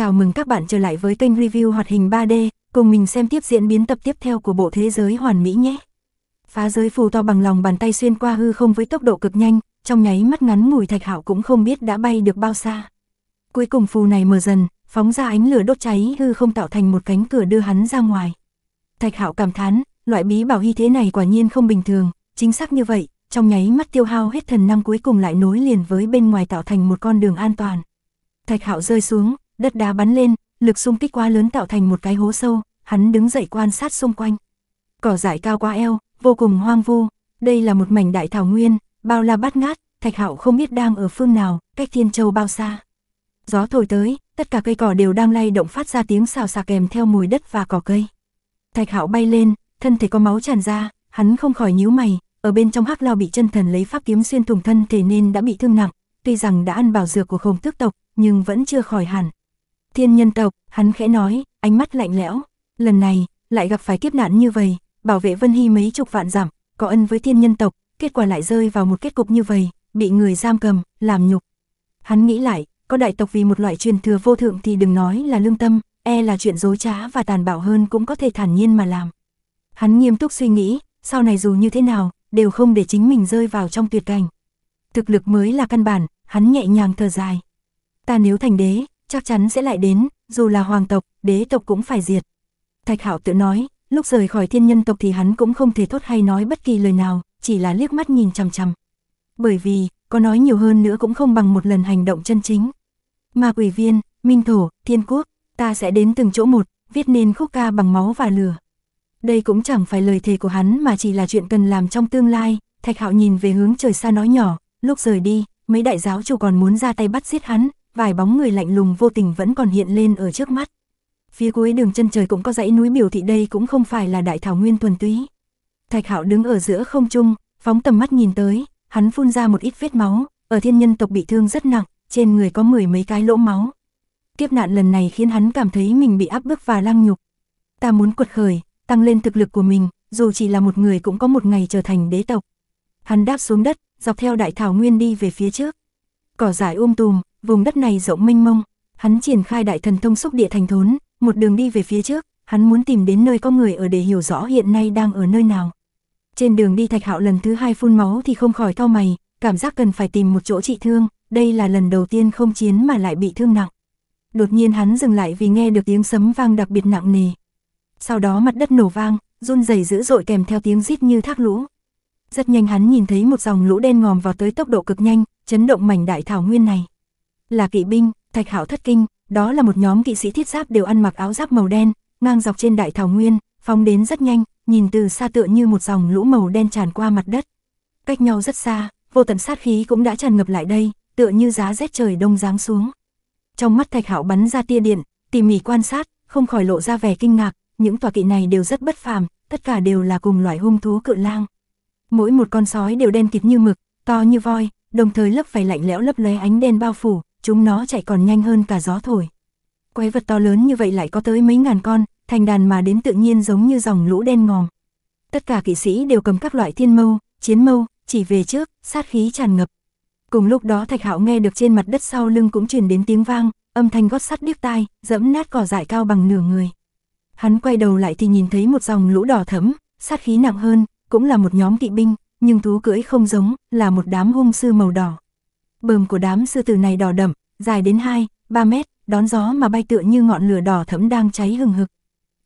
Chào mừng các bạn trở lại với kênh review hoạt hình 3D, cùng mình xem tiếp diễn biến tập tiếp theo của bộ thế giới hoàn mỹ nhé. Phá giới phù to bằng lòng bàn tay xuyên qua hư không với tốc độ cực nhanh, trong nháy mắt ngắn ngủi Thạch Hạo cũng không biết đã bay được bao xa. Cuối cùng phù này mở dần, phóng ra ánh lửa đốt cháy hư không tạo thành một cánh cửa đưa hắn ra ngoài. Thạch Hạo cảm thán, loại bí bảo hy thế này quả nhiên không bình thường, chính xác như vậy, trong nháy mắt tiêu hao hết thần năng cuối cùng lại nối liền với bên ngoài tạo thành một con đường an toàn. Thạch Hạo rơi xuống, đất đá bắn lên, lực xung kích quá lớn tạo thành một cái hố sâu, hắn đứng dậy quan sát xung quanh. Cỏ dại cao quá eo, vô cùng hoang vu, đây là một mảnh đại thảo nguyên, bao la bát ngát, Thạch Hạo không biết đang ở phương nào, cách Thiên Châu bao xa. Gió thổi tới, tất cả cây cỏ đều đang lay động phát ra tiếng xào xạc kèm theo mùi đất và cỏ cây. Thạch Hạo bay lên, thân thể có máu tràn ra, hắn không khỏi nhíu mày, ở bên trong hắc lao bị chân thần lấy pháp kiếm xuyên thủng thân thể nên đã bị thương nặng, tuy rằng đã ăn bảo dược của khổng tước tộc, nhưng vẫn chưa khỏi hẳn thiên nhân tộc, hắn khẽ nói, ánh mắt lạnh lẽo. Lần này, lại gặp phải kiếp nạn như vậy, bảo vệ Vân Hy mấy chục vạn giảm, có ân với thiên nhân tộc, kết quả lại rơi vào một kết cục như vậy, bị người giam cầm, làm nhục. Hắn nghĩ lại, có đại tộc vì một loại truyền thừa vô thượng thì đừng nói là lương tâm, e là chuyện dối trá và tàn bạo hơn cũng có thể thản nhiên mà làm. Hắn nghiêm túc suy nghĩ, sau này dù như thế nào, đều không để chính mình rơi vào trong tuyệt cảnh. Thực lực mới là căn bản, hắn nhẹ nhàng thở dài. Ta nếu thành đế, chắc chắn sẽ lại đến, dù là hoàng tộc, đế tộc cũng phải diệt. Thạch Hạo tự nói, lúc rời khỏi thiên nhân tộc thì hắn cũng không thể thốt hay nói bất kỳ lời nào, chỉ là liếc mắt nhìn chằm chằm. Bởi vì, có nói nhiều hơn nữa cũng không bằng một lần hành động chân chính. Mà quỷ viên, minh thổ, thiên quốc, ta sẽ đến từng chỗ một, viết nên khúc ca bằng máu và lửa. Đây cũng chẳng phải lời thề của hắn mà chỉ là chuyện cần làm trong tương lai, Thạch Hạo nhìn về hướng trời xa nói nhỏ, lúc rời đi, mấy đại giáo chủ còn muốn ra tay bắt giết hắn, vài bóng người lạnh lùng vô tình vẫn còn hiện lên ở trước mắt. Phía cuối đường chân trời cũng có dãy núi biểu thị đây cũng không phải là đại thảo nguyên thuần túy. Thạch Hạo đứng ở giữa không trung, phóng tầm mắt nhìn tới, hắn phun ra một ít vết máu, ở thiên nhân tộc bị thương rất nặng, trên người có mười mấy cái lỗ máu. Kiếp nạn lần này khiến hắn cảm thấy mình bị áp bức và lăng nhục. Ta muốn quật khởi, tăng lên thực lực của mình, dù chỉ là một người cũng có một ngày trở thành đế tộc. Hắn đáp xuống đất, dọc theo đại thảo nguyên đi về phía trước. Cỏ dại um tùm, vùng đất này rộng mênh mông, hắn triển khai đại thần thông xúc địa thành thốn, một đường đi về phía trước, hắn muốn tìm đến nơi có người ở để hiểu rõ hiện nay đang ở nơi nào. Trên đường đi Thạch Hạo lần thứ hai phun máu thì không khỏi cau mày, cảm giác cần phải tìm một chỗ trị thương, đây là lần đầu tiên không chiến mà lại bị thương nặng. Đột nhiên hắn dừng lại vì nghe được tiếng sấm vang đặc biệt nặng nề. Sau đó mặt đất nổ vang, run rẩy dữ dội kèm theo tiếng rít như thác lũ. Rất nhanh hắn nhìn thấy một dòng lũ đen ngòm vào tới tốc độ cực nhanh, chấn động mảnh đại thảo nguyên này là kỵ binh, Thạch Hảo thất kinh, đó là một nhóm kỵ sĩ thiết giáp đều ăn mặc áo giáp màu đen, ngang dọc trên đại thảo nguyên, phóng đến rất nhanh, nhìn từ xa tựa như một dòng lũ màu đen tràn qua mặt đất. Cách nhau rất xa, vô tận sát khí cũng đã tràn ngập lại đây, tựa như giá rét trời đông giáng xuống. Trong mắt Thạch Hảo bắn ra tia điện, tỉ mỉ quan sát, không khỏi lộ ra vẻ kinh ngạc, những tòa kỵ này đều rất bất phàm, tất cả đều là cùng loại hung thú cự lang. Mỗi một con sói đều đen kịt như mực, to như voi, đồng thời lớp vảy lạnh lẽo lấp lóe ánh đen bao phủ, chúng nó chạy còn nhanh hơn cả gió thổi. Quái vật to lớn như vậy lại có tới mấy ngàn con, thành đàn mà đến tự nhiên giống như dòng lũ đen ngòm. Tất cả kỵ sĩ đều cầm các loại thiên mâu, chiến mâu, chỉ về trước, sát khí tràn ngập. Cùng lúc đó Thạch Hạo nghe được trên mặt đất sau lưng cũng truyền đến tiếng vang, âm thanh gót sắt điếc tai, dẫm nát cỏ dại cao bằng nửa người. Hắn quay đầu lại thì nhìn thấy một dòng lũ đỏ thẫm, sát khí nặng hơn, cũng là một nhóm kỵ binh, nhưng thú cưỡi không giống, là một đám hung sư màu đỏ bờm của đám sư tử này đỏ đậm, dài đến 2, 3 mét, đón gió mà bay tựa như ngọn lửa đỏ thẫm đang cháy hừng hực.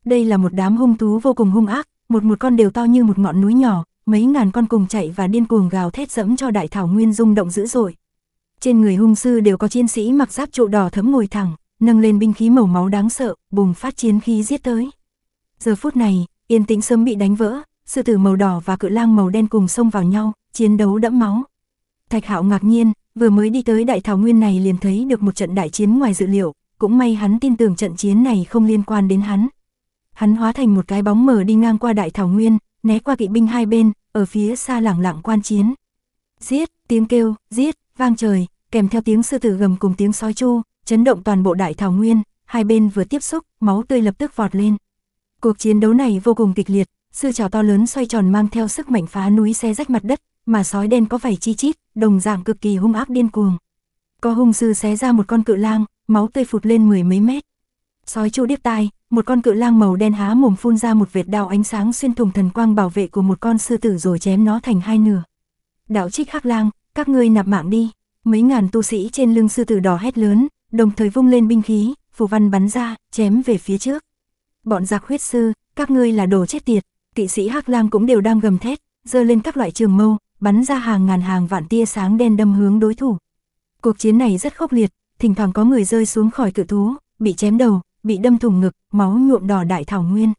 Đây là một đám hung thú vô cùng hung ác, một một con đều to như một ngọn núi nhỏ, mấy ngàn con cùng chạy và điên cuồng gào thét dẫm cho đại thảo nguyên rung động dữ dội. Trên người hung sư đều có chiến sĩ mặc giáp trụ đỏ thẫm ngồi thẳng, nâng lên binh khí màu máu đáng sợ, bùng phát chiến khí giết tới. Giờ phút này, yên tĩnh sớm bị đánh vỡ, sư tử màu đỏ và cự lang màu đen cùng xông vào nhau, chiến đấu đẫm máu. Thạch Hạo ngạc nhiên, Vừa mới đi tới đại thảo nguyên này liền thấy được một trận đại chiến ngoài dự liệu, cũng may hắn tin tưởng trận chiến này không liên quan đến hắn. Hắn hóa thành một cái bóng mờ đi ngang qua đại thảo nguyên, né qua kỵ binh hai bên, ở phía xa lẳng lặng quan chiến. Giết, tiếng kêu, giết, vang trời, kèm theo tiếng sư tử gầm cùng tiếng sói chu, chấn động toàn bộ đại thảo nguyên, hai bên vừa tiếp xúc, máu tươi lập tức vọt lên. Cuộc chiến đấu này vô cùng kịch liệt, sư trào to lớn xoay tròn mang theo sức mạnh phá núi xe rách mặt đất, mà sói đen có vảy chi chít, đồng dạng cực kỳ hung ác điên cuồng. Có hung sư xé ra một con cự lang, máu tươi phụt lên mười mấy mét. Sói chu điếc tai, một con cự lang màu đen há mồm phun ra một vệt đao ánh sáng xuyên thủng thần quang bảo vệ của một con sư tử rồi chém nó thành hai nửa. Đạo trích hắc lang, các ngươi nạp mạng đi. Mấy ngàn tu sĩ trên lưng sư tử đỏ hét lớn, đồng thời vung lên binh khí, phù văn bắn ra, chém về phía trước. Bọn giặc huyết sư, các ngươi là đồ chết tiệt, kỵ sĩ hắc lang cũng đều đang gầm thét, giơ lên các loại trường mâu, bắn ra hàng ngàn hàng vạn tia sáng đen đâm hướng đối thủ. Cuộc chiến này rất khốc liệt, thỉnh thoảng có người rơi xuống khỏi cự thú, bị chém đầu, bị đâm thủng ngực, máu nhuộm đỏ đại thảo nguyên.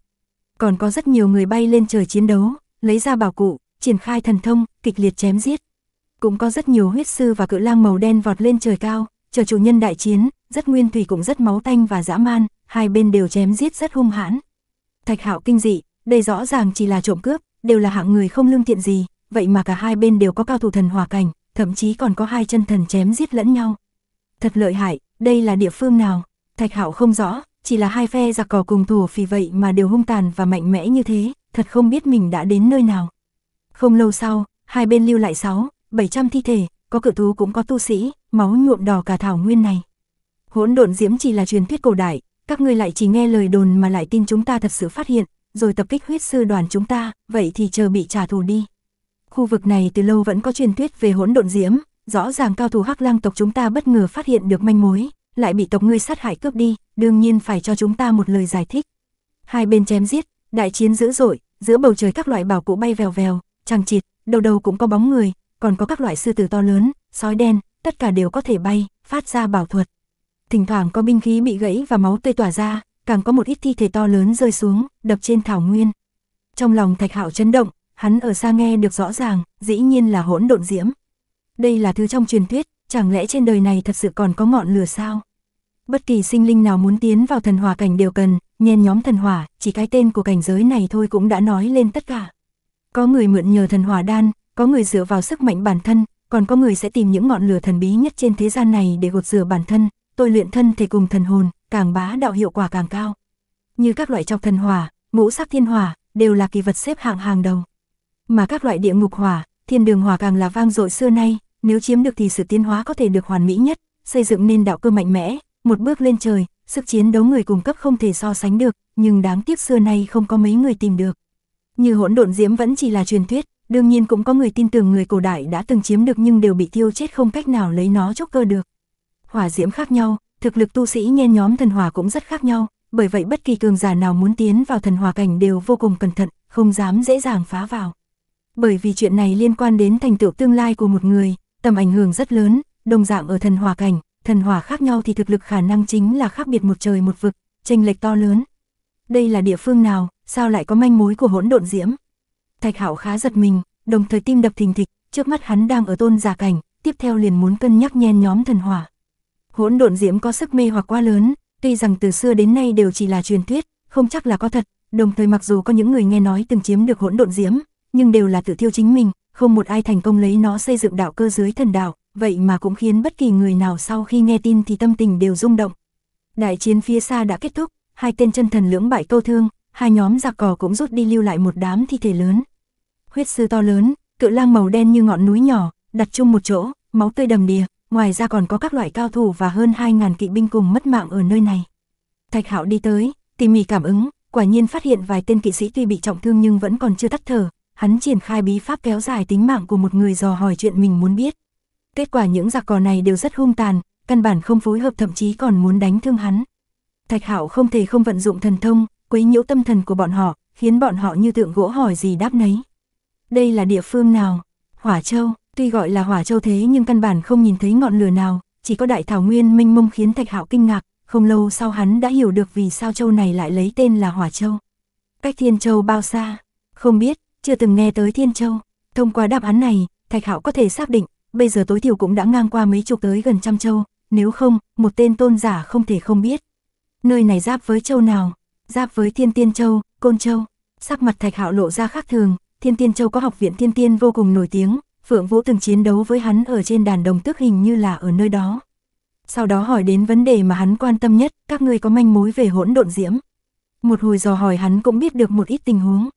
Còn có rất nhiều người bay lên trời chiến đấu, lấy ra bảo cụ, triển khai thần thông, kịch liệt chém giết. Cũng có rất nhiều huyết sư và cự lang màu đen vọt lên trời cao, chờ chủ nhân đại chiến, rất nguyên thủy cũng rất máu tanh và dã man, hai bên đều chém giết rất hung hãn. Thạch Hạo kinh dị, đây rõ ràng chỉ là trộm cướp, đều là hạng người không lương thiện gì, vậy mà cả hai bên đều có cao thủ thần hòa cảnh, thậm chí còn có hai chân thần chém giết lẫn nhau. Thật lợi hại, đây là địa phương nào? Thạch Hạo không rõ, chỉ là hai phe giặc cò cùng thủ vì vậy mà đều hung tàn và mạnh mẽ như thế, thật không biết mình đã đến nơi nào. Không lâu sau, hai bên lưu lại 6, 700 thi thể, có cự thú cũng có tu sĩ, máu nhuộm đỏ cả thảo nguyên này. Hỗn độn diễm chỉ là truyền thuyết cổ đại, các ngươi lại chỉ nghe lời đồn mà lại tin chúng ta thật sự phát hiện, rồi tập kích huyết sư đoàn chúng ta, vậy thì chờ bị trả thù đi khu vực này từ lâu vẫn có truyền thuyết về hỗn độn diễm, rõ ràng cao thủ hắc lang tộc chúng ta bất ngờ phát hiện được manh mối, lại bị tộc ngươi sát hại cướp đi, đương nhiên phải cho chúng ta một lời giải thích. Hai bên chém giết, đại chiến dữ dội, giữa bầu trời các loại bảo cụ bay vèo vèo, chằng chịt, đầu đầu cũng có bóng người, còn có các loại sư tử to lớn, sói đen, tất cả đều có thể bay, phát ra bảo thuật. Thỉnh thoảng có binh khí bị gãy và máu tươi tỏa ra, càng có một ít thi thể to lớn rơi xuống, đập trên thảo nguyên. Trong lòng Thạch Hạo chấn động, hắn ở xa nghe được rõ ràng, dĩ nhiên là hỗn độn diễm. Đây là thứ trong truyền thuyết, chẳng lẽ trên đời này thật sự còn có ngọn lửa sao? Bất kỳ sinh linh nào muốn tiến vào thần hỏa cảnh đều cần, nhen nhóm thần hỏa, chỉ cái tên của cảnh giới này thôi cũng đã nói lên tất cả. Có người mượn nhờ thần hỏa đan, có người dựa vào sức mạnh bản thân, còn có người sẽ tìm những ngọn lửa thần bí nhất trên thế gian này để gột rửa bản thân, tôi luyện thân thể cùng thần hồn, càng bá đạo hiệu quả càng cao. Như các loại trong thần hỏa, ngũ sắc thiên hỏa, đều là kỳ vật xếp hạng hàng đầu mà các loại địa ngục hỏa, thiên đường hỏa càng là vang dội xưa nay, nếu chiếm được thì sự tiến hóa có thể được hoàn mỹ nhất, xây dựng nên đạo cơ mạnh mẽ, một bước lên trời, sức chiến đấu người cùng cấp không thể so sánh được, nhưng đáng tiếc xưa nay không có mấy người tìm được. Như hỗn độn diễm vẫn chỉ là truyền thuyết, đương nhiên cũng có người tin tưởng người cổ đại đã từng chiếm được nhưng đều bị tiêu chết không cách nào lấy nó chốc cơ được. Hỏa diễm khác nhau, thực lực tu sĩ nhen nhóm thần hỏa cũng rất khác nhau, bởi vậy bất kỳ cường giả nào muốn tiến vào thần hỏa cảnh đều vô cùng cẩn thận, không dám dễ dàng phá vào bởi vì chuyện này liên quan đến thành tựu tương lai của một người, tầm ảnh hưởng rất lớn, đồng dạng ở thần hỏa cảnh, thần hỏa khác nhau thì thực lực khả năng chính là khác biệt một trời một vực, chênh lệch to lớn. Đây là địa phương nào, sao lại có manh mối của hỗn độn diễm? Thạch hảo khá giật mình, đồng thời tim đập thình thịch, trước mắt hắn đang ở tôn giả cảnh, tiếp theo liền muốn cân nhắc nhen nhóm thần hỏa. Hỗn độn diễm có sức mê hoặc quá lớn, tuy rằng từ xưa đến nay đều chỉ là truyền thuyết, không chắc là có thật, đồng thời mặc dù có những người nghe nói từng chiếm được hỗn độn diễm, nhưng đều là tự thiêu chính mình, không một ai thành công lấy nó xây dựng đạo cơ dưới thần đạo, vậy mà cũng khiến bất kỳ người nào sau khi nghe tin thì tâm tình đều rung động. Đại chiến phía xa đã kết thúc, hai tên chân thần lưỡng bại câu thương, hai nhóm giặc cỏ cũng rút đi lưu lại một đám thi thể lớn. Huyết sư to lớn, cự lang màu đen như ngọn núi nhỏ, đặt chung một chỗ, máu tươi đầm đìa, ngoài ra còn có các loại cao thủ và hơn 2.000 kỵ binh cùng mất mạng ở nơi này. Thạch Hạo đi tới, tỉ mỉ cảm ứng, quả nhiên phát hiện vài tên kỵ sĩ tuy bị trọng thương nhưng vẫn còn chưa tắt thở, hắn triển khai bí pháp kéo dài tính mạng của một người dò hỏi chuyện mình muốn biết. Kết quả những giặc cò này đều rất hung tàn, căn bản không phối hợp thậm chí còn muốn đánh thương hắn. Thạch Hạo không thể không vận dụng thần thông, quấy nhiễu tâm thần của bọn họ, khiến bọn họ như tượng gỗ hỏi gì đáp nấy. Đây là địa phương nào? Hỏa Châu, tuy gọi là Hỏa Châu thế nhưng căn bản không nhìn thấy ngọn lửa nào, chỉ có đại thảo nguyên minh mông khiến Thạch Hạo kinh ngạc, không lâu sau hắn đã hiểu được vì sao châu này lại lấy tên là Hỏa Châu. Cách Thiên Châu bao xa? Không biết, chưa từng nghe tới Thiên Châu. Thông qua đáp án này, Thạch Hạo có thể xác định, bây giờ tối thiểu cũng đã ngang qua mấy chục tới gần trăm châu, nếu không, một tên tôn giả không thể không biết. Nơi này giáp với châu nào? Giáp với Thiên Tiên Châu, Côn Châu. Sắc mặt Thạch Hạo lộ ra khác thường, Thiên Tiên Châu có học viện Thiên Tiên vô cùng nổi tiếng, Phượng Vũ từng chiến đấu với hắn ở trên đàn đồng tước hình như là ở nơi đó. Sau đó hỏi đến vấn đề mà hắn quan tâm nhất, các ngươi có manh mối về hỗn độn diễm. Một hồi dò hỏi hắn cũng biết được một ít tình huống,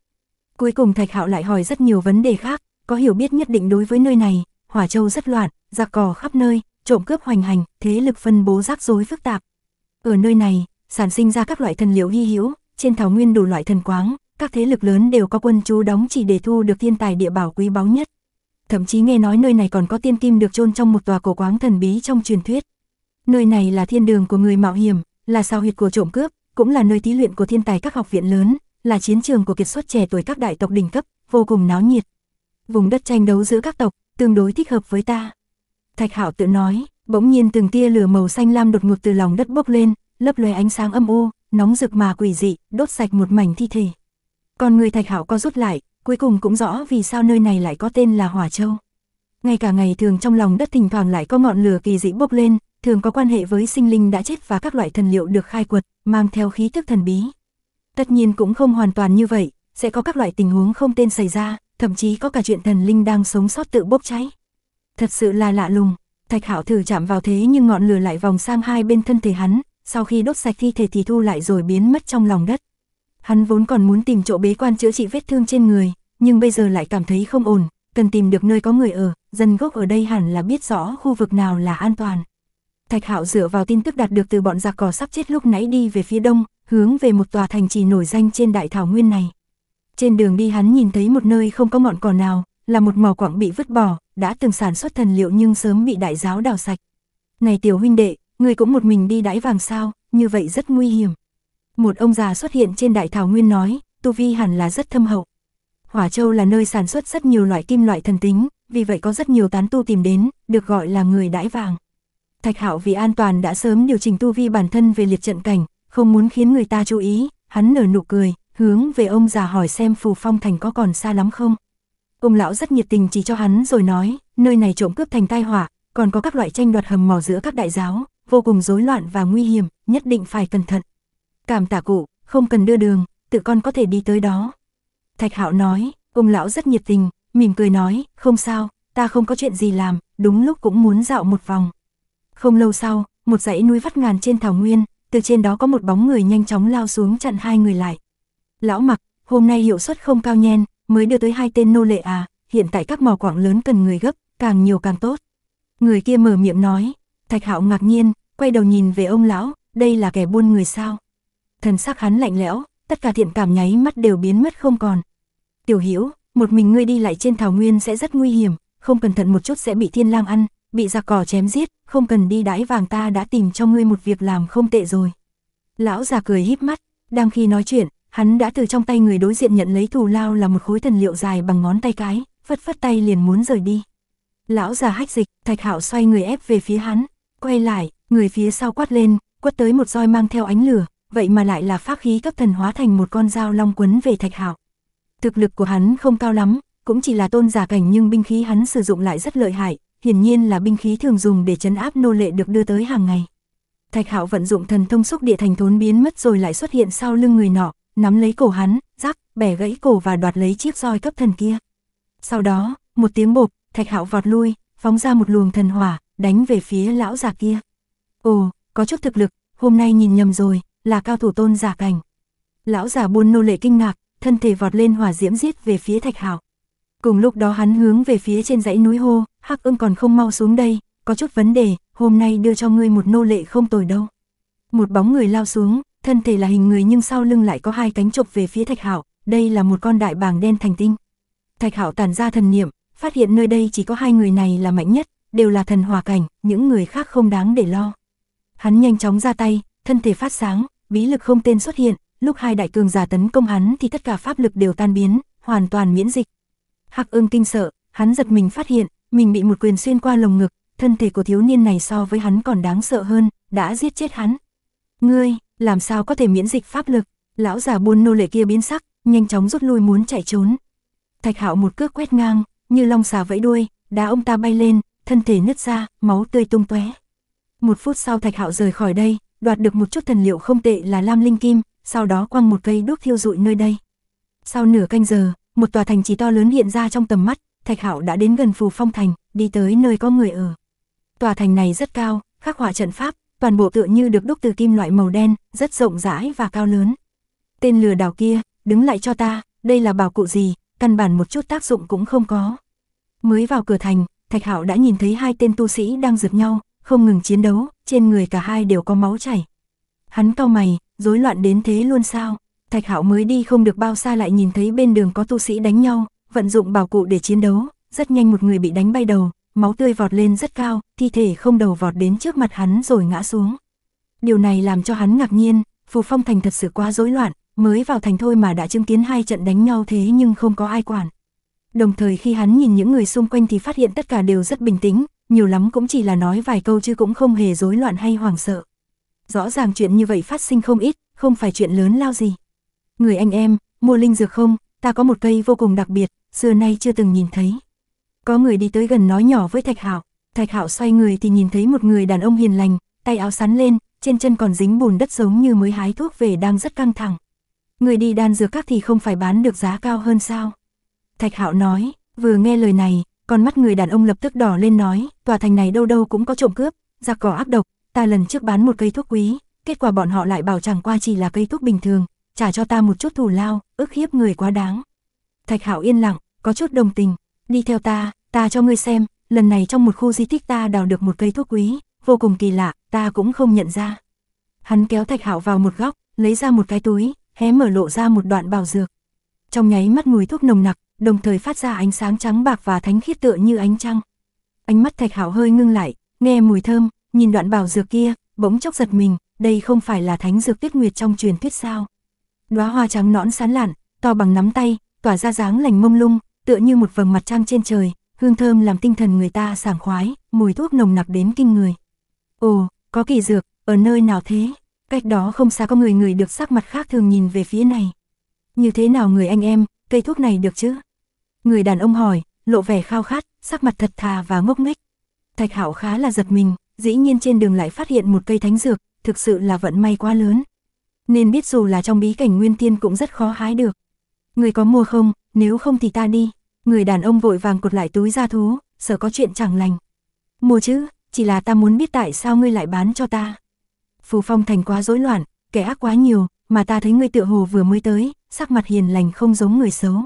Cuối cùng Thạch Hạo lại hỏi rất nhiều vấn đề khác, có hiểu biết nhất định đối với nơi này, Hỏa Châu rất loạn, giặc cỏ khắp nơi, trộm cướp hoành hành, thế lực phân bố rắc rối phức tạp. Ở nơi này, sản sinh ra các loại thần liệu hy hữu, trên thảo nguyên đủ loại thần quáng, các thế lực lớn đều có quân chú đóng chỉ để thu được thiên tài địa bảo quý báu nhất. Thậm chí nghe nói nơi này còn có tiên kim được chôn trong một tòa cổ quáng thần bí trong truyền thuyết. Nơi này là thiên đường của người mạo hiểm, là sao huyệt của trộm cướp, cũng là nơi thí luyện của thiên tài các học viện lớn, là chiến trường của kiệt xuất trẻ tuổi các đại tộc đỉnh cấp, vô cùng náo nhiệt. Vùng đất tranh đấu giữa các tộc, tương đối thích hợp với ta. Thạch Hạo tự nói, bỗng nhiên từng tia lửa màu xanh lam đột ngột từ lòng đất bốc lên, lấp lóe ánh sáng âm u, nóng rực mà quỷ dị, đốt sạch một mảnh thi thể. Còn người Thạch Hạo co rút lại, cuối cùng cũng rõ vì sao nơi này lại có tên là Hỏa Châu. Ngay cả ngày thường trong lòng đất thỉnh thoảng lại có ngọn lửa kỳ dị bốc lên, thường có quan hệ với sinh linh đã chết và các loại thần liệu được khai quật, mang theo khí tức thần bí. Tất nhiên cũng không hoàn toàn như vậy, sẽ có các loại tình huống không tên xảy ra, thậm chí có cả chuyện thần linh đang sống sót tự bốc cháy. Thật sự là lạ lùng, Thạch Hạo thử chạm vào thế nhưng ngọn lửa lại vòng sang hai bên thân thể hắn, sau khi đốt sạch thi thể thì thu lại rồi biến mất trong lòng đất. Hắn vốn còn muốn tìm chỗ bế quan chữa trị vết thương trên người, nhưng bây giờ lại cảm thấy không ổn, cần tìm được nơi có người ở, dân gốc ở đây hẳn là biết rõ khu vực nào là an toàn. Thạch Hạo dựa vào tin tức đạt được từ bọn giặc cỏ sắp chết lúc nãy đi về phía đông, hướng về một tòa thành trì nổi danh trên đại thảo nguyên này. Trên đường đi hắn nhìn thấy một nơi không có ngọn cỏ nào, là một mỏ quặng bị vứt bỏ, đã từng sản xuất thần liệu nhưng sớm bị đại giáo đào sạch. Này tiểu huynh đệ, người cũng một mình đi đãi vàng sao, như vậy rất nguy hiểm. Một ông già xuất hiện trên đại thảo nguyên nói, tu vi hẳn là rất thâm hậu. Hỏa Châu là nơi sản xuất rất nhiều loại kim loại thần tính, vì vậy có rất nhiều tán tu tìm đến, được gọi là người đãi vàng. Thạch Hạo vì an toàn đã sớm điều chỉnh tu vi bản thân về liệt trận cảnh, không muốn khiến người ta chú ý, hắn nở nụ cười, hướng về ông già hỏi xem Phù Phong Thành có còn xa lắm không. Ông lão rất nhiệt tình chỉ cho hắn rồi nói, nơi này trộm cướp thành tai họa, còn có các loại tranh đoạt hầm mỏ giữa các đại giáo, vô cùng rối loạn và nguy hiểm, nhất định phải cẩn thận. Cảm tạ cụ, không cần đưa đường, tự con có thể đi tới đó. Thạch Hạo nói, ông lão rất nhiệt tình, mỉm cười nói, không sao, ta không có chuyện gì làm, đúng lúc cũng muốn dạo một vòng. Không lâu sau, một dãy núi vắt ngàn trên thảo nguyên, từ trên đó có một bóng người nhanh chóng lao xuống chặn hai người lại. Lão mặc, hôm nay hiệu suất không cao nhen, mới đưa tới hai tên nô lệ à, hiện tại các mỏ quảng lớn cần người gấp, càng nhiều càng tốt. Người kia mở miệng nói, thạch hạo ngạc nhiên, quay đầu nhìn về ông lão, đây là kẻ buôn người sao. Thần sắc hắn lạnh lẽo, tất cả thiện cảm nháy mắt đều biến mất không còn. Tiểu Hiểu, một mình ngươi đi lại trên thảo nguyên sẽ rất nguy hiểm, không cẩn thận một chút sẽ bị thiên lang ăn, bị giặc cỏ chém giết, không cần đi đãi vàng ta đã tìm cho ngươi một việc làm không tệ rồi. Lão già cười híp mắt, đang khi nói chuyện, hắn đã từ trong tay người đối diện nhận lấy thù lao là một khối thần liệu dài bằng ngón tay cái, phất phất tay liền muốn rời đi. Lão già hách dịch, thạch hạo xoay người ép về phía hắn, quay lại, người phía sau quát lên, quất tới một roi mang theo ánh lửa, vậy mà lại là pháp khí cấp thần hóa thành một con dao long quấn về thạch hạo. Thực lực của hắn không cao lắm, cũng chỉ là tôn giả cảnh nhưng binh khí hắn sử dụng lại rất lợi hại, hiển nhiên là binh khí thường dùng để chấn áp nô lệ được đưa tới hàng ngày. Thạch Hạo vận dụng thần thông xúc địa thành thốn biến mất rồi lại xuất hiện sau lưng người nọ, nắm lấy cổ hắn, rắc, bẻ gãy cổ và đoạt lấy chiếc roi cấp thần kia. Sau đó, một tiếng bộp, Thạch Hạo vọt lui, phóng ra một luồng thần hỏa, đánh về phía lão già kia. Ồ, có chút thực lực, hôm nay nhìn nhầm rồi, là cao thủ tôn giả cảnh. Lão già buôn nô lệ kinh ngạc, thân thể vọt lên hỏa diễm giết về phía Thạch Hạo. Cùng lúc đó hắn hướng về phía trên dãy núi hô, hắc ưng còn không mau xuống đây, có chút vấn đề, hôm nay đưa cho ngươi một nô lệ không tồi đâu. Một bóng người lao xuống, thân thể là hình người nhưng sau lưng lại có hai cánh chộp về phía Thạch Hảo. đây là một con đại bàng đen thành tinh. Thạch Hảo tàn ra thần niệm, phát hiện nơi đây chỉ có hai người này là mạnh nhất, đều là thần hòa cảnh, những người khác không đáng để lo. Hắn nhanh chóng ra tay, thân thể phát sáng, bí lực không tên xuất hiện, lúc hai đại cường giả tấn công hắn thì tất cả pháp lực đều tan biến, hoàn toàn miễn dịch. Hạc Ưng kinh sợ, hắn giật mình phát hiện, mình bị một quyền xuyên qua lồng ngực, thân thể của thiếu niên này so với hắn còn đáng sợ hơn, đã giết chết hắn. Ngươi, làm sao có thể miễn dịch pháp lực? Lão già buôn nô lệ kia biến sắc, nhanh chóng rút lui muốn chạy trốn. Thạch Hạo một cước quét ngang, như long xà vẫy đuôi, đá ông ta bay lên, thân thể nứt ra, máu tươi tung tóe. Một phút sau Thạch Hạo rời khỏi đây, đoạt được một chút thần liệu không tệ là lam linh kim, sau đó quăng một cây đuốc thiêu rụi nơi đây. Sau nửa canh giờ, một tòa thành trì to lớn hiện ra trong tầm mắt, Thạch Hạo đã đến gần Phù Phong Thành, đi tới nơi có người ở. Tòa thành này rất cao, khắc họa trận pháp, toàn bộ tựa như được đúc từ kim loại màu đen, rất rộng rãi và cao lớn. Tên lừa đảo kia, đứng lại cho ta, đây là bảo cụ gì, căn bản một chút tác dụng cũng không có. Mới vào cửa thành, Thạch Hạo đã nhìn thấy hai tên tu sĩ đang giật nhau, không ngừng chiến đấu, trên người cả hai đều có máu chảy. Hắn cau mày, rối loạn đến thế luôn sao? Thạch Hạo mới đi không được bao xa lại nhìn thấy bên đường có tu sĩ đánh nhau, vận dụng bảo cụ để chiến đấu, rất nhanh một người bị đánh bay đầu, máu tươi vọt lên rất cao, thi thể không đầu vọt đến trước mặt hắn rồi ngã xuống. Điều này làm cho hắn ngạc nhiên, Phù Phong Thành thật sự quá rối loạn, mới vào thành thôi mà đã chứng kiến hai trận đánh nhau thế nhưng không có ai quản. Đồng thời khi hắn nhìn những người xung quanh thì phát hiện tất cả đều rất bình tĩnh, nhiều lắm cũng chỉ là nói vài câu chứ cũng không hề rối loạn hay hoảng sợ. Rõ ràng chuyện như vậy phát sinh không ít, không phải chuyện lớn lao gì. Người anh em, mua linh dược không, ta có một cây vô cùng đặc biệt, xưa nay chưa từng nhìn thấy. Có người đi tới gần nói nhỏ với Thạch Hạo, Thạch Hạo xoay người thì nhìn thấy một người đàn ông hiền lành, tay áo sắn lên, trên chân còn dính bùn đất giống như mới hái thuốc về đang rất căng thẳng. Người đi đan dược các thì không phải bán được giá cao hơn sao? Thạch Hạo nói, vừa nghe lời này, con mắt người đàn ông lập tức đỏ lên nói, tòa thành này đâu đâu cũng có trộm cướp, giặc cỏ ác độc, ta lần trước bán một cây thuốc quý, kết quả bọn họ lại bảo chẳng qua chỉ là cây thuốc bình thường, trả cho ta một chút thù lao, ức hiếp người quá đáng. Thạch Hạo yên lặng, có chút đồng tình, đi theo ta, ta cho ngươi xem, lần này trong một khu di tích ta đào được một cây thuốc quý, vô cùng kỳ lạ, ta cũng không nhận ra. Hắn kéo Thạch Hạo vào một góc, lấy ra một cái túi, hé mở lộ ra một đoạn bảo dược. Trong nháy mắt mùi thuốc nồng nặc, đồng thời phát ra ánh sáng trắng bạc và thánh khiết tựa như ánh trăng. Ánh mắt Thạch Hạo hơi ngưng lại, nghe mùi thơm, nhìn đoạn bảo dược kia, bỗng chốc giật mình, đây không phải là thánh dược tuyết nguyệt trong truyền thuyết sao? Đóa hoa trắng nõn sán lạn, to bằng nắm tay, tỏa ra dáng lành mông lung, tựa như một vầng mặt trăng trên trời, hương thơm làm tinh thần người ta sảng khoái, mùi thuốc nồng nặc đến kinh người. Ồ, có kỳ dược, ở nơi nào thế? Cách đó không xa có người người được sắc mặt khác thường nhìn về phía này. Như thế nào người anh em, cây thuốc này được chứ? Người đàn ông hỏi, lộ vẻ khao khát, sắc mặt thật thà và ngốc nghếch. Thạch Hạo khá là giật mình, dĩ nhiên trên đường lại phát hiện một cây thánh dược, thực sự là vận may quá lớn. Nên biết dù là trong bí cảnh nguyên tiên cũng rất khó hái được người có mua không, nếu không thì ta đi. Người đàn ông vội vàng cột lại túi ra thú, sợ có chuyện chẳng lành. Mua chứ, chỉ là ta muốn biết tại sao ngươi lại bán cho ta. Phù Phong Thành quá rối loạn, kẻ ác quá nhiều, mà ta thấy ngươi tựa hồ vừa mới tới, sắc mặt hiền lành không giống người xấu.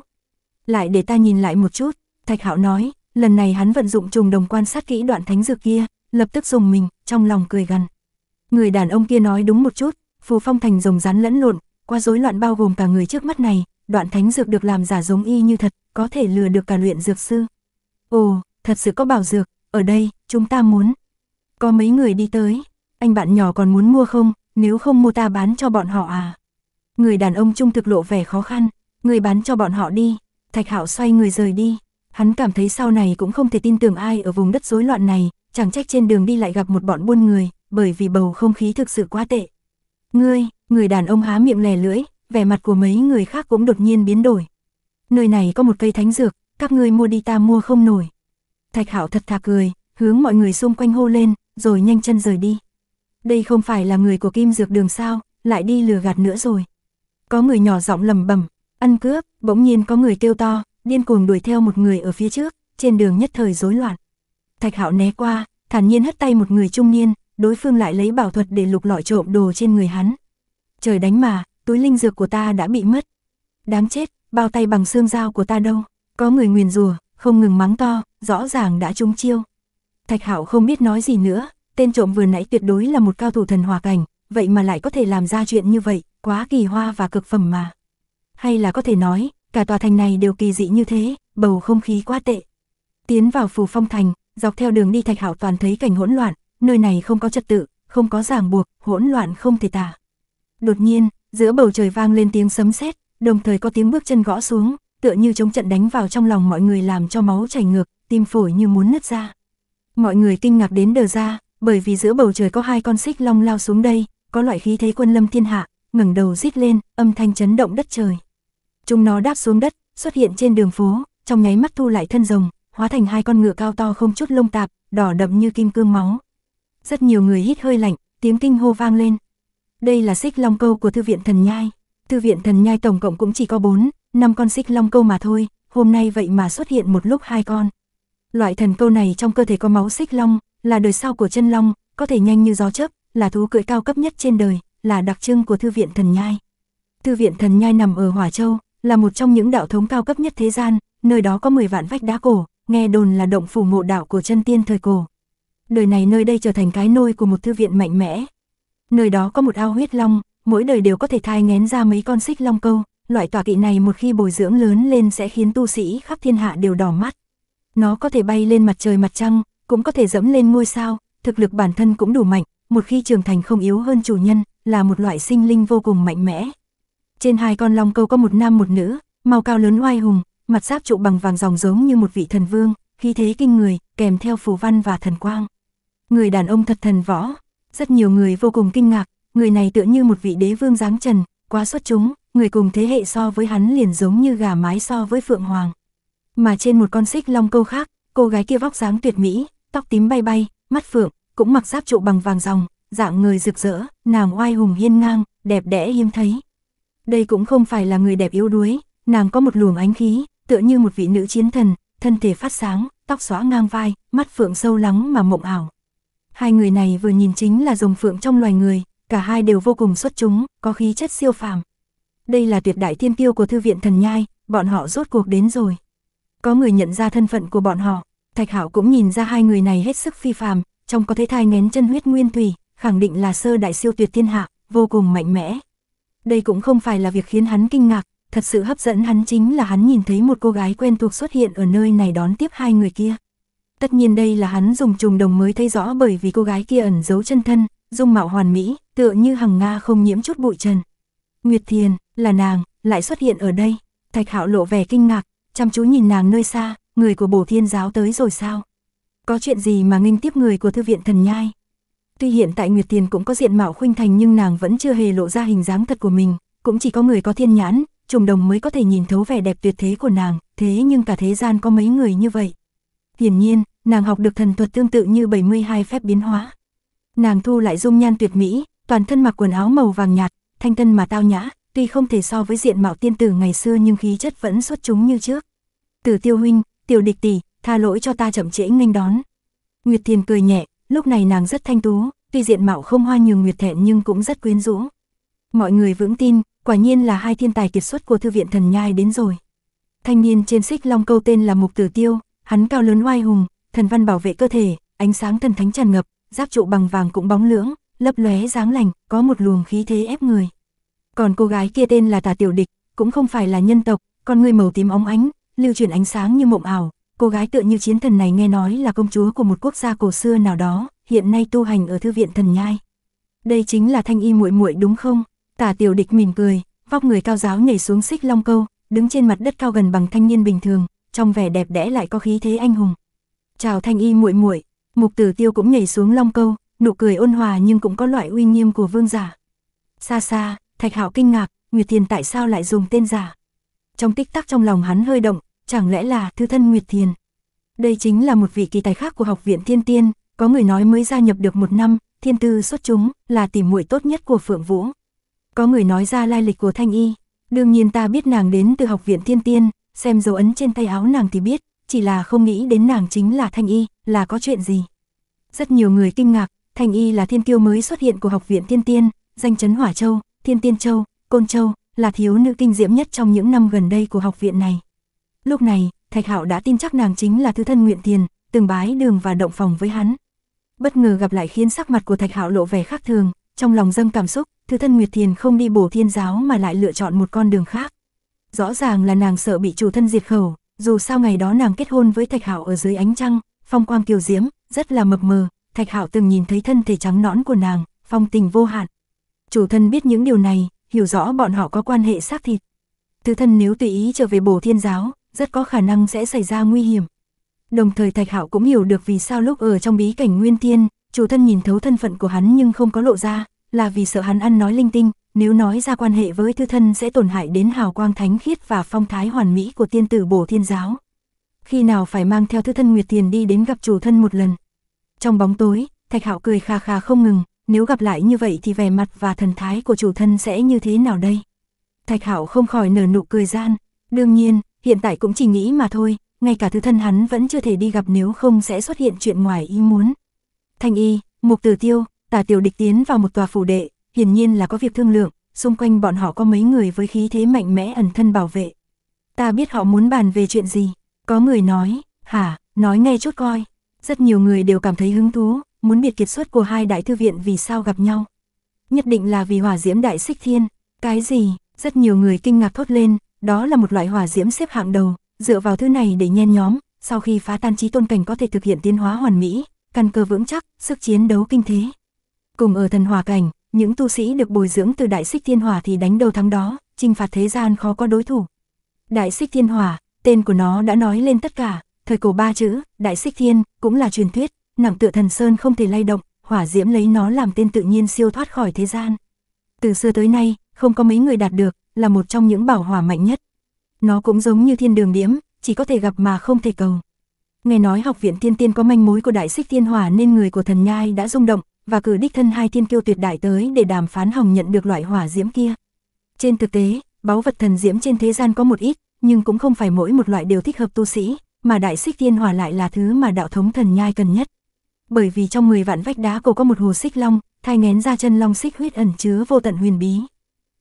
Lại để ta nhìn lại một chút, Thạch Hạo nói, lần này hắn vận dụng trùng đồng quan sát kỹ đoạn thánh dược kia, lập tức dùng mình, trong lòng cười gằn. Người đàn ông kia nói đúng một chút, Phù Phong Thành rồng rắn lẫn lộn, quá rối loạn bao gồm cả người trước mắt này, đoạn thánh dược được làm giả giống y như thật, có thể lừa được cả luyện dược sư. Ồ, thật sự có bảo dược, ở đây, chúng ta muốn. Có mấy người đi tới, anh bạn nhỏ còn muốn mua không, nếu không mua ta bán cho bọn họ à. Người đàn ông trung thực lộ vẻ khó khăn, người bán cho bọn họ đi, thạch hạo xoay người rời đi. Hắn cảm thấy sau này cũng không thể tin tưởng ai ở vùng đất rối loạn này, chẳng trách trên đường đi lại gặp một bọn buôn người, bởi vì bầu không khí thực sự quá tệ. Ngươi, người đàn ông há miệng lè lưỡi, vẻ mặt của mấy người khác cũng đột nhiên biến đổi. Nơi này có một cây thánh dược, các ngươi mua đi ta mua không nổi. Thạch Hạo thật thà cười, hướng mọi người xung quanh hô lên, rồi nhanh chân rời đi. Đây không phải là người của Kim Dược Đường sao, lại đi lừa gạt nữa rồi. Có người nhỏ giọng lầm bầm, ăn cướp, bỗng nhiên có người kêu to, điên cuồng đuổi theo một người ở phía trước, trên đường nhất thời rối loạn. Thạch Hạo né qua, thản nhiên hất tay một người trung niên, đối phương lại lấy bảo thuật để lục lọi trộm đồ trên người hắn. Trời đánh mà, túi linh dược của ta đã bị mất. Đáng chết, bao tay bằng xương dao của ta đâu, có người nguyền rủa, không ngừng mắng to, rõ ràng đã trúng chiêu. Thạch hảo không biết nói gì nữa, tên trộm vừa nãy tuyệt đối là một cao thủ thần hòa cảnh, vậy mà lại có thể làm ra chuyện như vậy, quá kỳ hoa và cực phẩm mà. Hay là có thể nói, cả tòa thành này đều kỳ dị như thế, bầu không khí quá tệ. Tiến vào phù phong thành, dọc theo đường đi Thạch hảo toàn thấy cảnh hỗn loạn, nơi này không có trật tự, không có ràng buộc, hỗn loạn không thể tả. Đột nhiên, giữa bầu trời vang lên tiếng sấm sét, đồng thời có tiếng bước chân gõ xuống, tựa như chống trận đánh vào trong lòng mọi người làm cho máu chảy ngược, tim phổi như muốn nứt ra. Mọi người kinh ngạc đến đờ ra, bởi vì giữa bầu trời có hai con xích long lao xuống đây, có loại khí thế quân lâm thiên hạ, ngẩng đầu rít lên, âm thanh chấn động đất trời. Chúng nó đáp xuống đất, xuất hiện trên đường phố, trong nháy mắt thu lại thân rồng, hóa thành hai con ngựa cao to không chút lông tạp, đỏ đậm như kim cương máu. Rất nhiều người hít hơi lạnh, tiếng kinh hô vang lên, đây là xích long câu của thư viện thần nhai. Thư viện thần nhai tổng cộng cũng chỉ có 4, 5 con xích long câu mà thôi, hôm nay vậy mà xuất hiện một lúc hai con. Loại thần câu này trong cơ thể có máu xích long, là đời sau của chân long, có thể nhanh như gió chớp, là thú cưỡi cao cấp nhất trên đời, là đặc trưng của thư viện thần nhai. Thư viện thần nhai nằm ở Hỏa Châu, là một trong những đạo thống cao cấp nhất thế gian, nơi đó có 10 vạn vách đá cổ, nghe đồn là động phủ mộ đạo của chân tiên thời cổ. Đời này nơi đây trở thành cái nôi của một thư viện mạnh mẽ, nơi đó có một ao huyết long, mỗi đời đều có thể thai ngén ra mấy con xích long câu, loại tòa kỵ này một khi bồi dưỡng lớn lên sẽ khiến tu sĩ khắp thiên hạ đều đỏ mắt. Nó có thể bay lên mặt trời mặt trăng, cũng có thể dẫm lên ngôi sao, thực lực bản thân cũng đủ mạnh, một khi trưởng thành không yếu hơn chủ nhân, là một loại sinh linh vô cùng mạnh mẽ. Trên hai con long câu có một nam một nữ, màu cao lớn oai hùng, mặt giáp trụ bằng vàng dòng giống như một vị thần vương, khí thế kinh người, kèm theo phù văn và thần quang. Người đàn ông thật thần võ, rất nhiều người vô cùng kinh ngạc, người này tựa như một vị đế vương dáng trần, quá xuất chúng, người cùng thế hệ so với hắn liền giống như gà mái so với phượng hoàng. Mà trên một con xích long câu khác, cô gái kia vóc dáng tuyệt mỹ, tóc tím bay bay, mắt phượng, cũng mặc giáp trụ bằng vàng ròng, dạng người rực rỡ, nàng oai hùng hiên ngang, đẹp đẽ hiếm thấy. Đây cũng không phải là người đẹp yếu đuối, nàng có một luồng ánh khí, tựa như một vị nữ chiến thần, thân thể phát sáng, tóc xóa ngang vai, mắt phượng sâu lắng mà mộng ảo. Hai người này vừa nhìn chính là rồng phượng trong loài người, cả hai đều vô cùng xuất chúng, có khí chất siêu phàm. Đây là tuyệt đại thiên tiêu của thư viện thần nhai, bọn họ rốt cuộc đến rồi. Có người nhận ra thân phận của bọn họ, Thạch hảo cũng nhìn ra hai người này hết sức phi phàm, trong có thế thai ngén chân huyết nguyên thủy, khẳng định là sơ đại siêu tuyệt thiên hạ, vô cùng mạnh mẽ. Đây cũng không phải là việc khiến hắn kinh ngạc, thật sự hấp dẫn hắn chính là hắn nhìn thấy một cô gái quen thuộc xuất hiện ở nơi này đón tiếp hai người kia. Tất nhiên đây là hắn dùng trùng đồng mới thấy rõ bởi vì cô gái kia ẩn giấu chân thân, dung mạo hoàn mỹ, tựa như hằng Nga không nhiễm chút bụi trần. Nguyệt Thiền, là nàng, lại xuất hiện ở đây. Thạch Hạo lộ vẻ kinh ngạc, chăm chú nhìn nàng nơi xa, người của bổ thiên giáo tới rồi sao? Có chuyện gì mà nghênh tiếp người của thư viện thần nhai? Tuy hiện tại Nguyệt Tiền cũng có diện mạo khuynh thành nhưng nàng vẫn chưa hề lộ ra hình dáng thật của mình, cũng chỉ có người có thiên nhãn, trùng đồng mới có thể nhìn thấu vẻ đẹp tuyệt thế của nàng, thế nhưng cả thế gian có mấy người như vậy. Hiển nhiên, nàng học được thần thuật tương tự như 72 phép biến hóa. Nàng thu lại dung nhan tuyệt mỹ, toàn thân mặc quần áo màu vàng nhạt, thanh tân mà tao nhã, tuy không thể so với diện mạo tiên tử ngày xưa nhưng khí chất vẫn xuất chúng như trước. từ tiêu huynh, tiểu địch tỷ, tha lỗi cho ta chậm trễ nghênh đón. Nguyệt Thiền cười nhẹ, lúc này nàng rất thanh tú, tuy diện mạo không hoa nhường Nguyệt Thẹn nhưng cũng rất quyến rũ. Mọi người vững tin, quả nhiên là hai thiên tài kiệt xuất của thư viện thần nhai đến rồi. Thanh niên trên xích long câu tên là Mục Tử Tiêu, hắn cao lớn oai hùng, thần văn bảo vệ cơ thể, ánh sáng thần thánh tràn ngập, giáp trụ bằng vàng cũng bóng lưỡng, lấp lóe dáng lành, có một luồng khí thế ép người. Còn cô gái kia tên là Tả Tiểu Địch, cũng không phải là nhân tộc, con người màu tím óng ánh, lưu chuyển ánh sáng như mộng ảo, cô gái tựa như chiến thần này nghe nói là công chúa của một quốc gia cổ xưa nào đó, hiện nay tu hành ở thư viện thần nhai. Đây chính là Thanh Y muội muội đúng không? Tả Tiểu Địch mỉm cười, vóc người cao giáo nhảy xuống xích long câu, đứng trên mặt đất cao gần bằng thanh niên bình thường, trong vẻ đẹp đẽ lại có khí thế anh hùng. "Chào Thanh Y muội muội." Mục Tử Tiêu cũng nhảy xuống long câu, nụ cười ôn hòa nhưng cũng có loại uy nghiêm của vương giả. Xa xa, Thạch Hạo kinh ngạc, Nguyệt Thiền tại sao lại dùng tên giả? Trong tích tắc trong lòng hắn hơi động, chẳng lẽ là thư thân Nguyệt Thiền? Đây chính là một vị kỳ tài khác của học viện Thiên Tiên, có người nói mới gia nhập được một năm, thiên tư xuất chúng, là tìm muội tốt nhất của Phượng Vũ. Có người nói ra lai lịch của Thanh Y, đương nhiên ta biết nàng đến từ học viện Thiên Tiên, xem dấu ấn trên tay áo nàng thì biết, chỉ là không nghĩ đến nàng chính là Thanh Y, là có chuyện gì. Rất nhiều người kinh ngạc, Thanh Y là thiên kiêu mới xuất hiện của học viện Thiên Tiên, danh chấn Hỏa Châu, Thiên Tiên Châu, Côn Châu, là thiếu nữ kinh diễm nhất trong những năm gần đây của học viện này. Lúc này, Thạch Hạo đã tin chắc nàng chính là thư thân Nguyện Tiền, từng bái đường và động phòng với hắn. Bất ngờ gặp lại khiến sắc mặt của Thạch Hạo lộ vẻ khác thường, trong lòng dâng cảm xúc, thư thân Nguyệt Thiền không đi bổ thiên giáo mà lại lựa chọn một con đường khác. Rõ ràng là nàng sợ bị chủ thân diệt khẩu, dù sao ngày đó nàng kết hôn với Thạch Hạo ở dưới ánh trăng, phong quang kiều diễm, rất là mập mờ, Thạch Hạo từng nhìn thấy thân thể trắng nõn của nàng, phong tình vô hạn. Chủ thân biết những điều này, hiểu rõ bọn họ có quan hệ xác thịt. Thứ thân nếu tùy ý trở về Bổ Thiên giáo, rất có khả năng sẽ xảy ra nguy hiểm. Đồng thời Thạch Hạo cũng hiểu được vì sao lúc ở trong bí cảnh Nguyên Thiên, chủ thân nhìn thấu thân phận của hắn nhưng không có lộ ra, là vì sợ hắn ăn nói linh tinh, nếu nói ra quan hệ với thư thân sẽ tổn hại đến hào quang thánh khiết và phong thái hoàn mỹ của tiên tử bổ thiên giáo. Khi nào phải mang theo thư thân Nguyệt Tiền đi đến gặp chủ thân một lần. Trong bóng tối, Thạch Hạo cười khà khà không ngừng, nếu gặp lại như vậy thì vẻ mặt và thần thái của chủ thân sẽ như thế nào đây? Thạch Hạo không khỏi nở nụ cười gian, đương nhiên, hiện tại cũng chỉ nghĩ mà thôi, ngay cả thư thân hắn vẫn chưa thể đi gặp nếu không sẽ xuất hiện chuyện ngoài ý muốn. Thanh y, Mục Tử Tiêu, tà Tiểu Địch tiến vào một tòa phủ đệ, hiển nhiên là có việc thương lượng, xung quanh bọn họ có mấy người với khí thế mạnh mẽ ẩn thân bảo vệ. Ta biết họ muốn bàn về chuyện gì, có người nói, hả, nói nghe chút coi. Rất nhiều người đều cảm thấy hứng thú, muốn biệt kiệt xuất của hai đại thư viện vì sao gặp nhau. Nhất định là vì hỏa diễm đại xích thiên, cái gì, rất nhiều người kinh ngạc thốt lên, đó là một loại hỏa diễm xếp hạng đầu, dựa vào thứ này để nhen nhóm, sau khi phá tan trí tôn cảnh có thể thực hiện tiến hóa hoàn mỹ, căn cơ vững chắc, sức chiến đấu kinh thế. Cùng ở thần hỏa cảnh, những tu sĩ được bồi dưỡng từ đại xích thiên hỏa thì đánh đầu thắng đó, chinh phạt thế gian khó có đối thủ. Đại xích thiên hỏa, tên của nó đã nói lên tất cả, thời cổ ba chữ, đại xích thiên, cũng là truyền thuyết, nằm tựa thần sơn không thể lay động, hỏa diễm lấy nó làm tên tự nhiên siêu thoát khỏi thế gian. Từ xưa tới nay, không có mấy người đạt được, là một trong những bảo hỏa mạnh nhất. Nó cũng giống như thiên đường điểm chỉ có thể gặp mà không thể cầu. Nghe nói học viện thiên tiên có manh mối của đại xích thiên hỏa nên người của thần nhai đã rung động, và cử đích thân hai thiên kiêu tuyệt đại tới để đàm phán hồng nhận được loại hỏa diễm kia. Trên thực tế, báu vật thần diễm trên thế gian có một ít, nhưng cũng không phải mỗi một loại đều thích hợp tu sĩ, mà đại xích thiên hỏa lại là thứ mà đạo thống thần nhai cần nhất. Bởi vì trong 10 vạn vách đá cổ có một hồ xích long, thai ngén ra chân long xích huyết ẩn chứa vô tận huyền bí.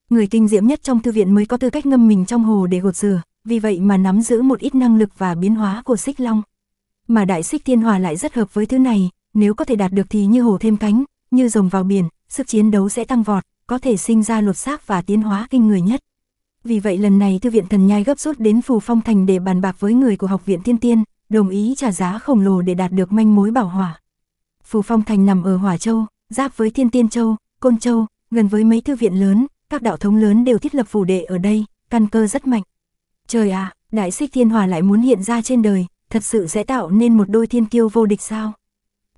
Người kinh diễm nhất trong thư viện mới có tư cách ngâm mình trong hồ để gột rửa, vì vậy mà nắm giữ một ít năng lực và biến hóa của xích long. Mà đại xích thiên hỏa lại rất hợp với thứ này, nếu có thể đạt được thì như hổ thêm cánh, như rồng vào biển, sức chiến đấu sẽ tăng vọt, có thể sinh ra lột xác và tiến hóa kinh người nhất. Vì vậy lần này thư viện thần nhai gấp rút đến Phù Phong Thành để bàn bạc với người của học viện tiên tiên, đồng ý trả giá khổng lồ để đạt được manh mối bảo hỏa. Phù Phong Thành nằm ở Hỏa Châu, giáp với Thiên Tiên Châu, Côn Châu, gần với mấy thư viện lớn, các đạo thống lớn đều thiết lập phủ đệ ở đây, căn cơ rất mạnh. Trời ạ, à, đại xích thiên hòa lại muốn hiện ra trên đời, thật sự sẽ tạo nên một đôi thiên kiêu vô địch sao?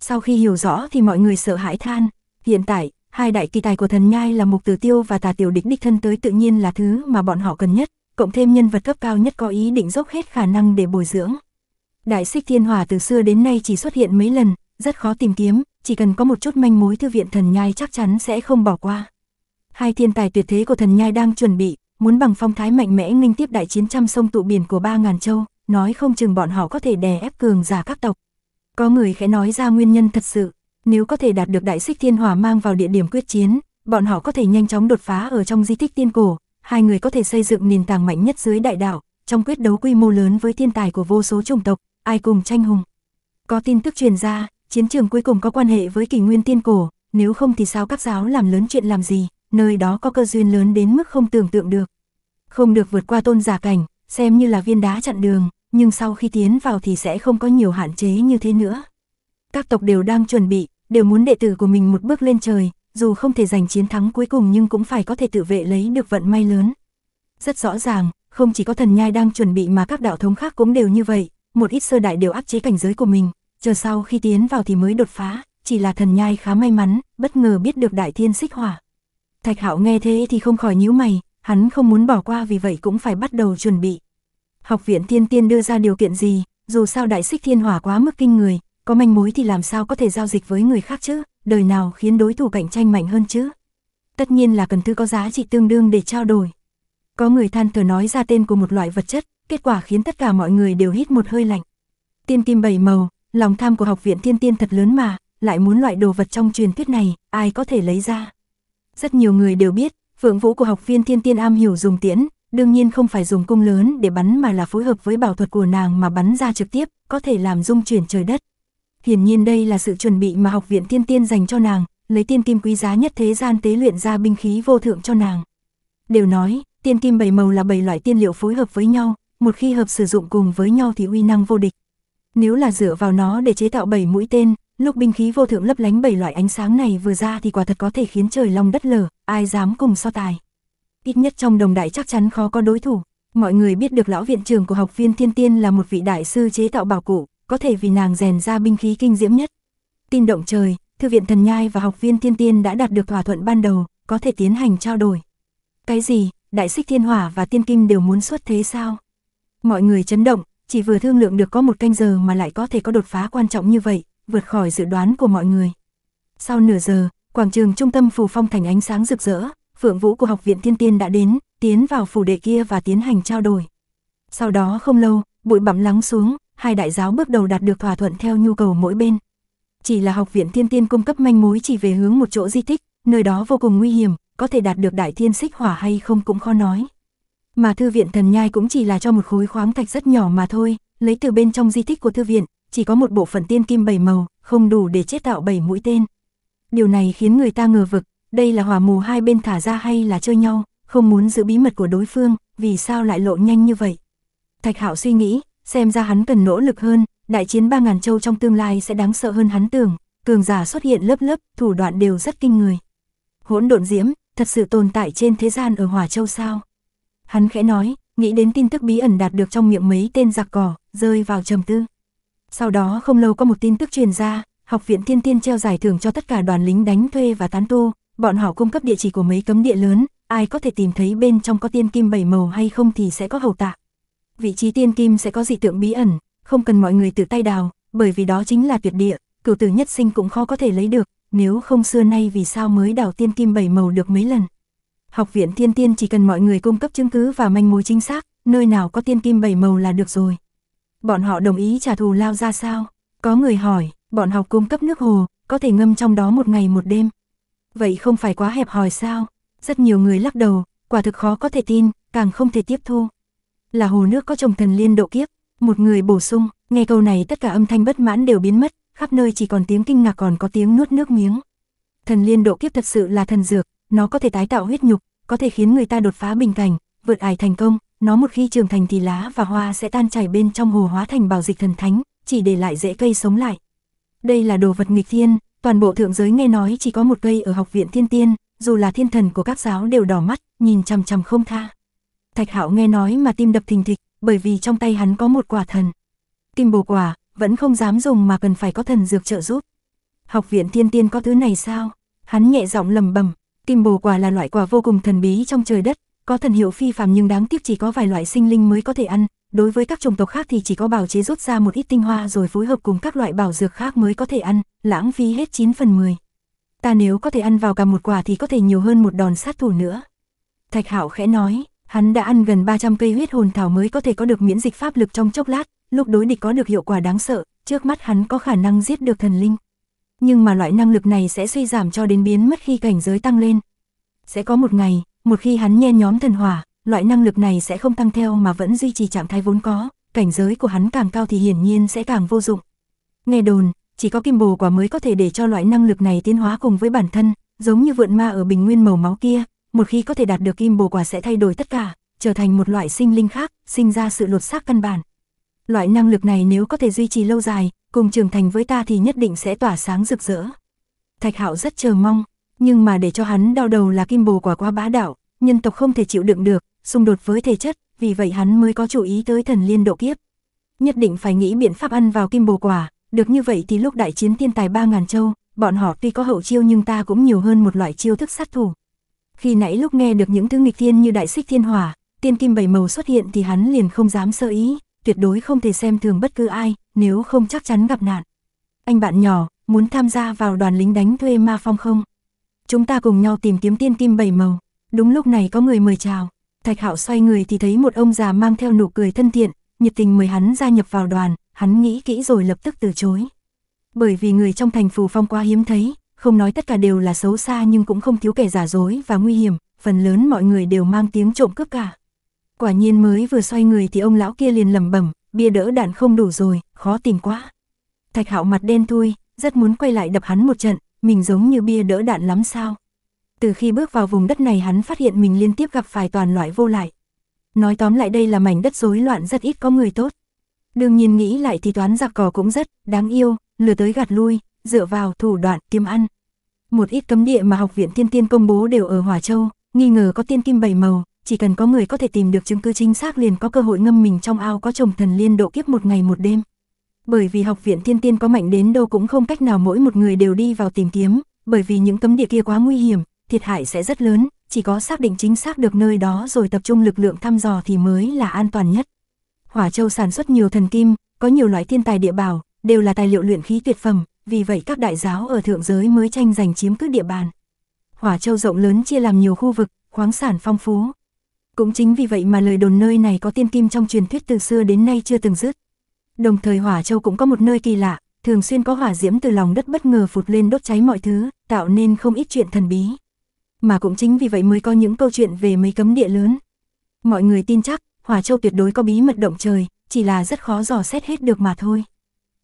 Sau khi hiểu rõ thì mọi người sợ hãi than. Hiện tại, hai đại kỳ tài của thần nhai là Mục Tử Tiêu và Tà Tiểu Địch đích thân tới tự nhiên là thứ mà bọn họ cần nhất, cộng thêm nhân vật cấp cao nhất có ý định dốc hết khả năng để bồi dưỡng. Đại Xích Thiên Hỏa từ xưa đến nay chỉ xuất hiện mấy lần, rất khó tìm kiếm, chỉ cần có một chút manh mối thư viện thần nhai chắc chắn sẽ không bỏ qua. Hai thiên tài tuyệt thế của thần nhai đang chuẩn bị, muốn bằng phong thái mạnh mẽ nghênh tiếp đại chiến trăm sông tụ biển của ba ngàn châu, nói không chừng bọn họ có thể đè ép cường giả các tộc. Có người khẽ nói ra nguyên nhân thật sự, nếu có thể đạt được đại xích thiên hỏa mang vào địa điểm quyết chiến, bọn họ có thể nhanh chóng đột phá ở trong di tích tiên cổ, hai người có thể xây dựng nền tảng mạnh nhất dưới đại đạo, trong quyết đấu quy mô lớn với thiên tài của vô số chủng tộc, ai cùng tranh hùng. Có tin tức truyền ra, chiến trường cuối cùng có quan hệ với kỷ nguyên tiên cổ, nếu không thì sao các giáo làm lớn chuyện làm gì, nơi đó có cơ duyên lớn đến mức không tưởng tượng được. Không được vượt qua tôn giả cảnh, xem như là viên đá chặn đường, nhưng sau khi tiến vào thì sẽ không có nhiều hạn chế như thế nữa. Các tộc đều đang chuẩn bị, đều muốn đệ tử của mình một bước lên trời, dù không thể giành chiến thắng cuối cùng nhưng cũng phải có thể tự vệ lấy được vận may lớn. Rất rõ ràng, không chỉ có thần nhai đang chuẩn bị mà các đạo thống khác cũng đều như vậy, một ít sơ đại đều áp chế cảnh giới của mình, chờ sau khi tiến vào thì mới đột phá, chỉ là thần nhai khá may mắn, bất ngờ biết được đại thiên xích hỏa. Thạch Hạo nghe thế thì không khỏi nhíu mày, hắn không muốn bỏ qua vì vậy cũng phải bắt đầu chuẩn bị học viện thiên tiên đưa ra điều kiện gì, dù sao đại xích thiên hỏa quá mức kinh người, có manh mối thì làm sao có thể giao dịch với người khác chứ, đời nào khiến đối thủ cạnh tranh mạnh hơn chứ. Tất nhiên là cần thứ có giá trị tương đương để trao đổi. Có người than thở nói ra tên của một loại vật chất, kết quả khiến tất cả mọi người đều hít một hơi lạnh. Tiên kim bảy màu, lòng tham của học viện thiên tiên thật lớn mà, lại muốn loại đồ vật trong truyền thuyết này, ai có thể lấy ra. Rất nhiều người đều biết, phượng vũ của học viên thiên tiên am hiểu dùng tiễn, đương nhiên không phải dùng cung lớn để bắn mà là phối hợp với bảo thuật của nàng mà bắn ra trực tiếp, có thể làm dung chuyển trời đất. Hiển nhiên đây là sự chuẩn bị mà học viện tiên tiên dành cho nàng, lấy tiên kim quý giá nhất thế gian tế luyện ra binh khí vô thượng cho nàng. Đều nói, tiên kim bảy màu là bảy loại tiên liệu phối hợp với nhau, một khi hợp sử dụng cùng với nhau thì uy năng vô địch. Nếu là dựa vào nó để chế tạo bảy mũi tên, lúc binh khí vô thượng lấp lánh bảy loại ánh sáng này vừa ra thì quả thật có thể khiến trời long đất lở, ai dám cùng so tài ít nhất trong đồng đại chắc chắn khó có đối thủ. Mọi người biết được lão viện trưởng của học viên thiên tiên là một vị đại sư chế tạo bảo cụ, có thể vì nàng rèn ra binh khí kinh diễm nhất. Tin động trời, thư viện thần nhai và học viên thiên tiên đã đạt được thỏa thuận ban đầu, có thể tiến hành trao đổi. Cái gì, đại xích thiên hỏa và tiên kim đều muốn xuất thế sao? Mọi người chấn động, chỉ vừa thương lượng được có một canh giờ mà lại có thể có đột phá quan trọng như vậy, vượt khỏi dự đoán của mọi người. Sau nửa giờ, quảng trường trung tâm phù phong thành ánh sáng rực rỡ, Phượng Vũ của học viện Thiên Tiên đã đến, tiến vào phủ đệ kia và tiến hành trao đổi. Sau đó không lâu, bụi bặm lắng xuống, hai đại giáo bước đầu đạt được thỏa thuận theo nhu cầu mỗi bên. Chỉ là học viện Thiên Tiên cung cấp manh mối chỉ về hướng một chỗ di tích, nơi đó vô cùng nguy hiểm, có thể đạt được đại thiên xích hỏa hay không cũng khó nói. Mà thư viện thần nhai cũng chỉ là cho một khối khoáng thạch rất nhỏ mà thôi, lấy từ bên trong di tích của thư viện, chỉ có một bộ phận tiên kim bảy màu, không đủ để chế tạo bảy mũi tên. Điều này khiến người ta ngờ vực, đây là hòa mù hai bên thả ra hay là chơi nhau, không muốn giữ bí mật của đối phương, vì sao lại lộ nhanh như vậy. Thạch Hạo suy nghĩ, xem ra hắn cần nỗ lực hơn, đại chiến ba ngàn châu trong tương lai sẽ đáng sợ hơn hắn tưởng, cường giả xuất hiện lớp lớp, thủ đoạn đều rất kinh người. Hỗn độn diễm, thật sự tồn tại trên thế gian ở Hỏa Châu sao? Hắn khẽ nói, nghĩ đến tin tức bí ẩn đạt được trong miệng mấy tên giặc cỏ, rơi vào trầm tư. Sau đó không lâu có một tin tức truyền ra, học viện Thiên Tiên treo giải thưởng cho tất cả đoàn lính đánh thuê và tán tu, bọn họ cung cấp địa chỉ của mấy cấm địa lớn, ai có thể tìm thấy bên trong có tiên kim bảy màu hay không thì sẽ có hầu tạ. Vị trí tiên kim sẽ có dị tượng bí ẩn, không cần mọi người tự tay đào, bởi vì đó chính là tuyệt địa, cửu tử nhất sinh cũng khó có thể lấy được, nếu không xưa nay vì sao mới đào tiên kim bảy màu được mấy lần. Học viện thiên tiên chỉ cần mọi người cung cấp chứng cứ và manh mối chính xác, nơi nào có tiên kim bảy màu là được rồi. Bọn họ đồng ý trả thù lao ra sao? Có người hỏi, bọn học cung cấp nước hồ, có thể ngâm trong đó một ngày một đêm, vậy không phải quá hẹp hòi sao? Rất nhiều người lắc đầu, quả thực khó có thể tin, càng không thể tiếp thu. Là hồ nước có trồng thần liên độ kiếp, một người bổ sung, nghe câu này tất cả âm thanh bất mãn đều biến mất, khắp nơi chỉ còn tiếng kinh ngạc còn có tiếng nuốt nước miếng. Thần liên độ kiếp thật sự là thần dược, nó có thể tái tạo huyết nhục, có thể khiến người ta đột phá bình cảnh, vượt ải thành công, nó một khi trưởng thành thì lá và hoa sẽ tan chảy bên trong hồ hóa thành bảo dịch thần thánh, chỉ để lại rễ cây sống lại. Đây là đồ vật nghịch thiên, Toàn bộ thượng giới nghe nói chỉ có một cây ở học viện thiên tiên, dù là thiên thần của các giáo đều đỏ mắt, nhìn chằm chằm không tha. Thạch Hạo nghe nói mà tim đập thình thịch, bởi vì trong tay hắn có một quả thần. Kim bồ quả, vẫn không dám dùng mà cần phải có thần dược trợ giúp. Học viện thiên tiên có thứ này sao? Hắn nhẹ giọng lầm bầm, kim bồ quả là loại quả vô cùng thần bí trong trời đất, có thần hiệu phi phàm nhưng đáng tiếc chỉ có vài loại sinh linh mới có thể ăn, đối với các chủng tộc khác thì chỉ có bào chế rút ra một ít tinh hoa rồi phối hợp cùng các loại bảo dược khác mới có thể ăn, lãng phí hết 9 phần 10. Ta nếu có thể ăn vào cả một quả thì có thể nhiều hơn một đòn sát thủ nữa. Thạch hảo khẽ nói, hắn đã ăn gần 300 cây huyết hồn thảo mới có thể có được miễn dịch pháp lực trong chốc lát, lúc đối địch có được hiệu quả đáng sợ, trước mắt hắn có khả năng giết được thần linh. Nhưng mà loại năng lực này sẽ suy giảm cho đến biến mất khi cảnh giới tăng lên. Sẽ có một ngày, một khi hắn nhen nhóm thần hỏa, loại năng lực này sẽ không tăng theo mà vẫn duy trì trạng thái vốn có, cảnh giới của hắn càng cao thì hiển nhiên sẽ càng vô dụng. Nghe đồn, chỉ có kim bồ quả mới có thể để cho loại năng lực này tiến hóa cùng với bản thân, giống như vượn ma ở bình nguyên màu máu kia, một khi có thể đạt được kim bồ quả sẽ thay đổi tất cả, trở thành một loại sinh linh khác, sinh ra sự lột xác căn bản. Loại năng lực này nếu có thể duy trì lâu dài, cùng trưởng thành với ta thì nhất định sẽ tỏa sáng rực rỡ. Thạch Hạo rất chờ mong, nhưng mà để cho hắn đau đầu là kim bồ quả qua bá đạo, nhân tộc không thể chịu đựng được, xung đột với thể chất, vì vậy hắn mới có chú ý tới thần liên độ kiếp. Nhất định phải nghĩ biện pháp ăn vào kim bồ quả, được như vậy thì lúc đại chiến thiên tài ba ngàn châu, bọn họ tuy có hậu chiêu nhưng ta cũng nhiều hơn một loại chiêu thức sát thủ. Khi nãy lúc nghe được những thứ nghịch thiên như đại xích thiên hỏa, tiên kim bảy màu xuất hiện thì hắn liền không dám sơ ý, tuyệt đối không thể xem thường bất cứ ai, nếu không chắc chắn gặp nạn. Anh bạn nhỏ, muốn tham gia vào đoàn lính đánh thuê ma phong không? chúng ta cùng nhau tìm kiếm tiên kim bảy màu. Đúng lúc này có người mời chào. Thạch Hạo xoay người thì thấy một ông già mang theo nụ cười thân thiện, nhiệt tình mời hắn gia nhập vào đoàn, hắn nghĩ kỹ rồi lập tức từ chối. Bởi vì người trong thành phù phong quá hiếm thấy, không nói tất cả đều là xấu xa nhưng cũng không thiếu kẻ giả dối và nguy hiểm, phần lớn mọi người đều mang tiếng trộm cướp cả. Quả nhiên mới vừa xoay người thì ông lão kia liền lẩm bẩm, bia đỡ đạn không đủ rồi, khó tìm quá. Thạch Hạo mặt đen thui, rất muốn quay lại đập hắn một trận, mình giống như bia đỡ đạn lắm sao. Từ khi bước vào vùng đất này hắn phát hiện mình liên tiếp gặp phải toàn loại vô lại. Nói tóm lại đây là mảnh đất rối loạn rất ít có người tốt. Đương nhiên nghĩ lại thì toán giặc cỏ cũng rất đáng yêu, lừa tới gạt lui, dựa vào thủ đoạn tiêm ăn. Một ít cấm địa mà học viện tiên tiên công bố đều ở Hòa Châu, nghi ngờ có tiên kim bảy màu, chỉ cần có người có thể tìm được chứng cứ chính xác liền có cơ hội ngâm mình trong ao có trồng thần liên độ kiếp một ngày một đêm. Bởi vì học viện thiên tiên có mạnh đến đâu cũng không cách nào mỗi một người đều đi vào tìm kiếm, bởi vì những cấm địa kia quá nguy hiểm, thiệt hại sẽ rất lớn, chỉ có xác định chính xác được nơi đó rồi tập trung lực lượng thăm dò thì mới là an toàn nhất. Hỏa Châu sản xuất nhiều thần kim, có nhiều loại thiên tài địa bảo, đều là tài liệu luyện khí tuyệt phẩm, vì vậy các đại giáo ở thượng giới mới tranh giành chiếm cứ địa bàn. Hỏa Châu rộng lớn chia làm nhiều khu vực, khoáng sản phong phú. Cũng chính vì vậy mà lời đồn nơi này có tiên kim trong truyền thuyết từ xưa đến nay chưa từng dứt. Đồng thời hỏa châu cũng có một nơi kỳ lạ, thường xuyên có hỏa diễm từ lòng đất bất ngờ phụt lên đốt cháy mọi thứ, tạo nên không ít chuyện thần bí. Mà cũng chính vì vậy mới có những câu chuyện về mấy cấm địa lớn. Mọi người tin chắc, hỏa châu tuyệt đối có bí mật động trời, chỉ là rất khó dò xét hết được mà thôi.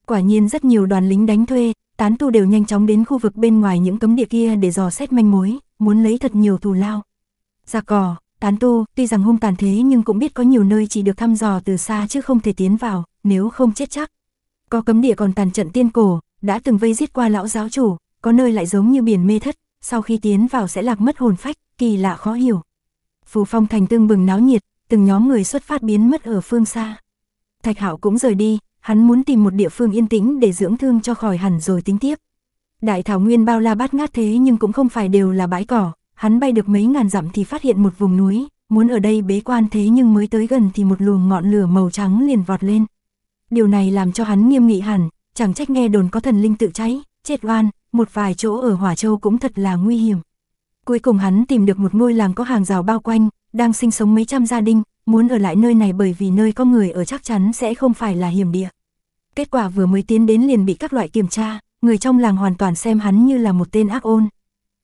Quả nhiên rất nhiều đoàn lính đánh thuê, tán tu đều nhanh chóng đến khu vực bên ngoài những cấm địa kia để dò xét manh mối, muốn lấy thật nhiều thù lao. ra cỏ, Tán tu, tuy rằng hung tàn thế nhưng cũng biết có nhiều nơi chỉ được thăm dò từ xa chứ không thể tiến vào, nếu không chết chắc. Có cấm địa còn tàn trận tiên cổ, đã từng vây giết qua lão giáo chủ, có nơi lại giống như biển mê thất, sau khi tiến vào sẽ lạc mất hồn phách, kỳ lạ khó hiểu. Phù phong thành tương bừng náo nhiệt, từng nhóm người xuất phát biến mất ở phương xa. Thạch Hạo cũng rời đi, hắn muốn tìm một địa phương yên tĩnh để dưỡng thương cho khỏi hẳn rồi tính tiếp. Đại thảo nguyên bao la bát ngát thế nhưng cũng không phải đều là bãi cỏ, hắn bay được mấy ngàn dặm thì phát hiện một vùng núi, muốn ở đây bế quan thế nhưng mới tới gần thì một luồng ngọn lửa màu trắng liền vọt lên. Điều này làm cho hắn nghiêm nghị hẳn, chẳng trách nghe đồn có thần linh tự cháy, chết oan, một vài chỗ ở Hỏa Châu cũng thật là nguy hiểm. Cuối cùng hắn tìm được một ngôi làng có hàng rào bao quanh, đang sinh sống mấy trăm gia đình, muốn ở lại nơi này bởi vì nơi có người ở chắc chắn sẽ không phải là hiểm địa. Kết quả vừa mới tiến đến liền bị các loại kiểm tra, người trong làng hoàn toàn xem hắn như là một tên ác ôn,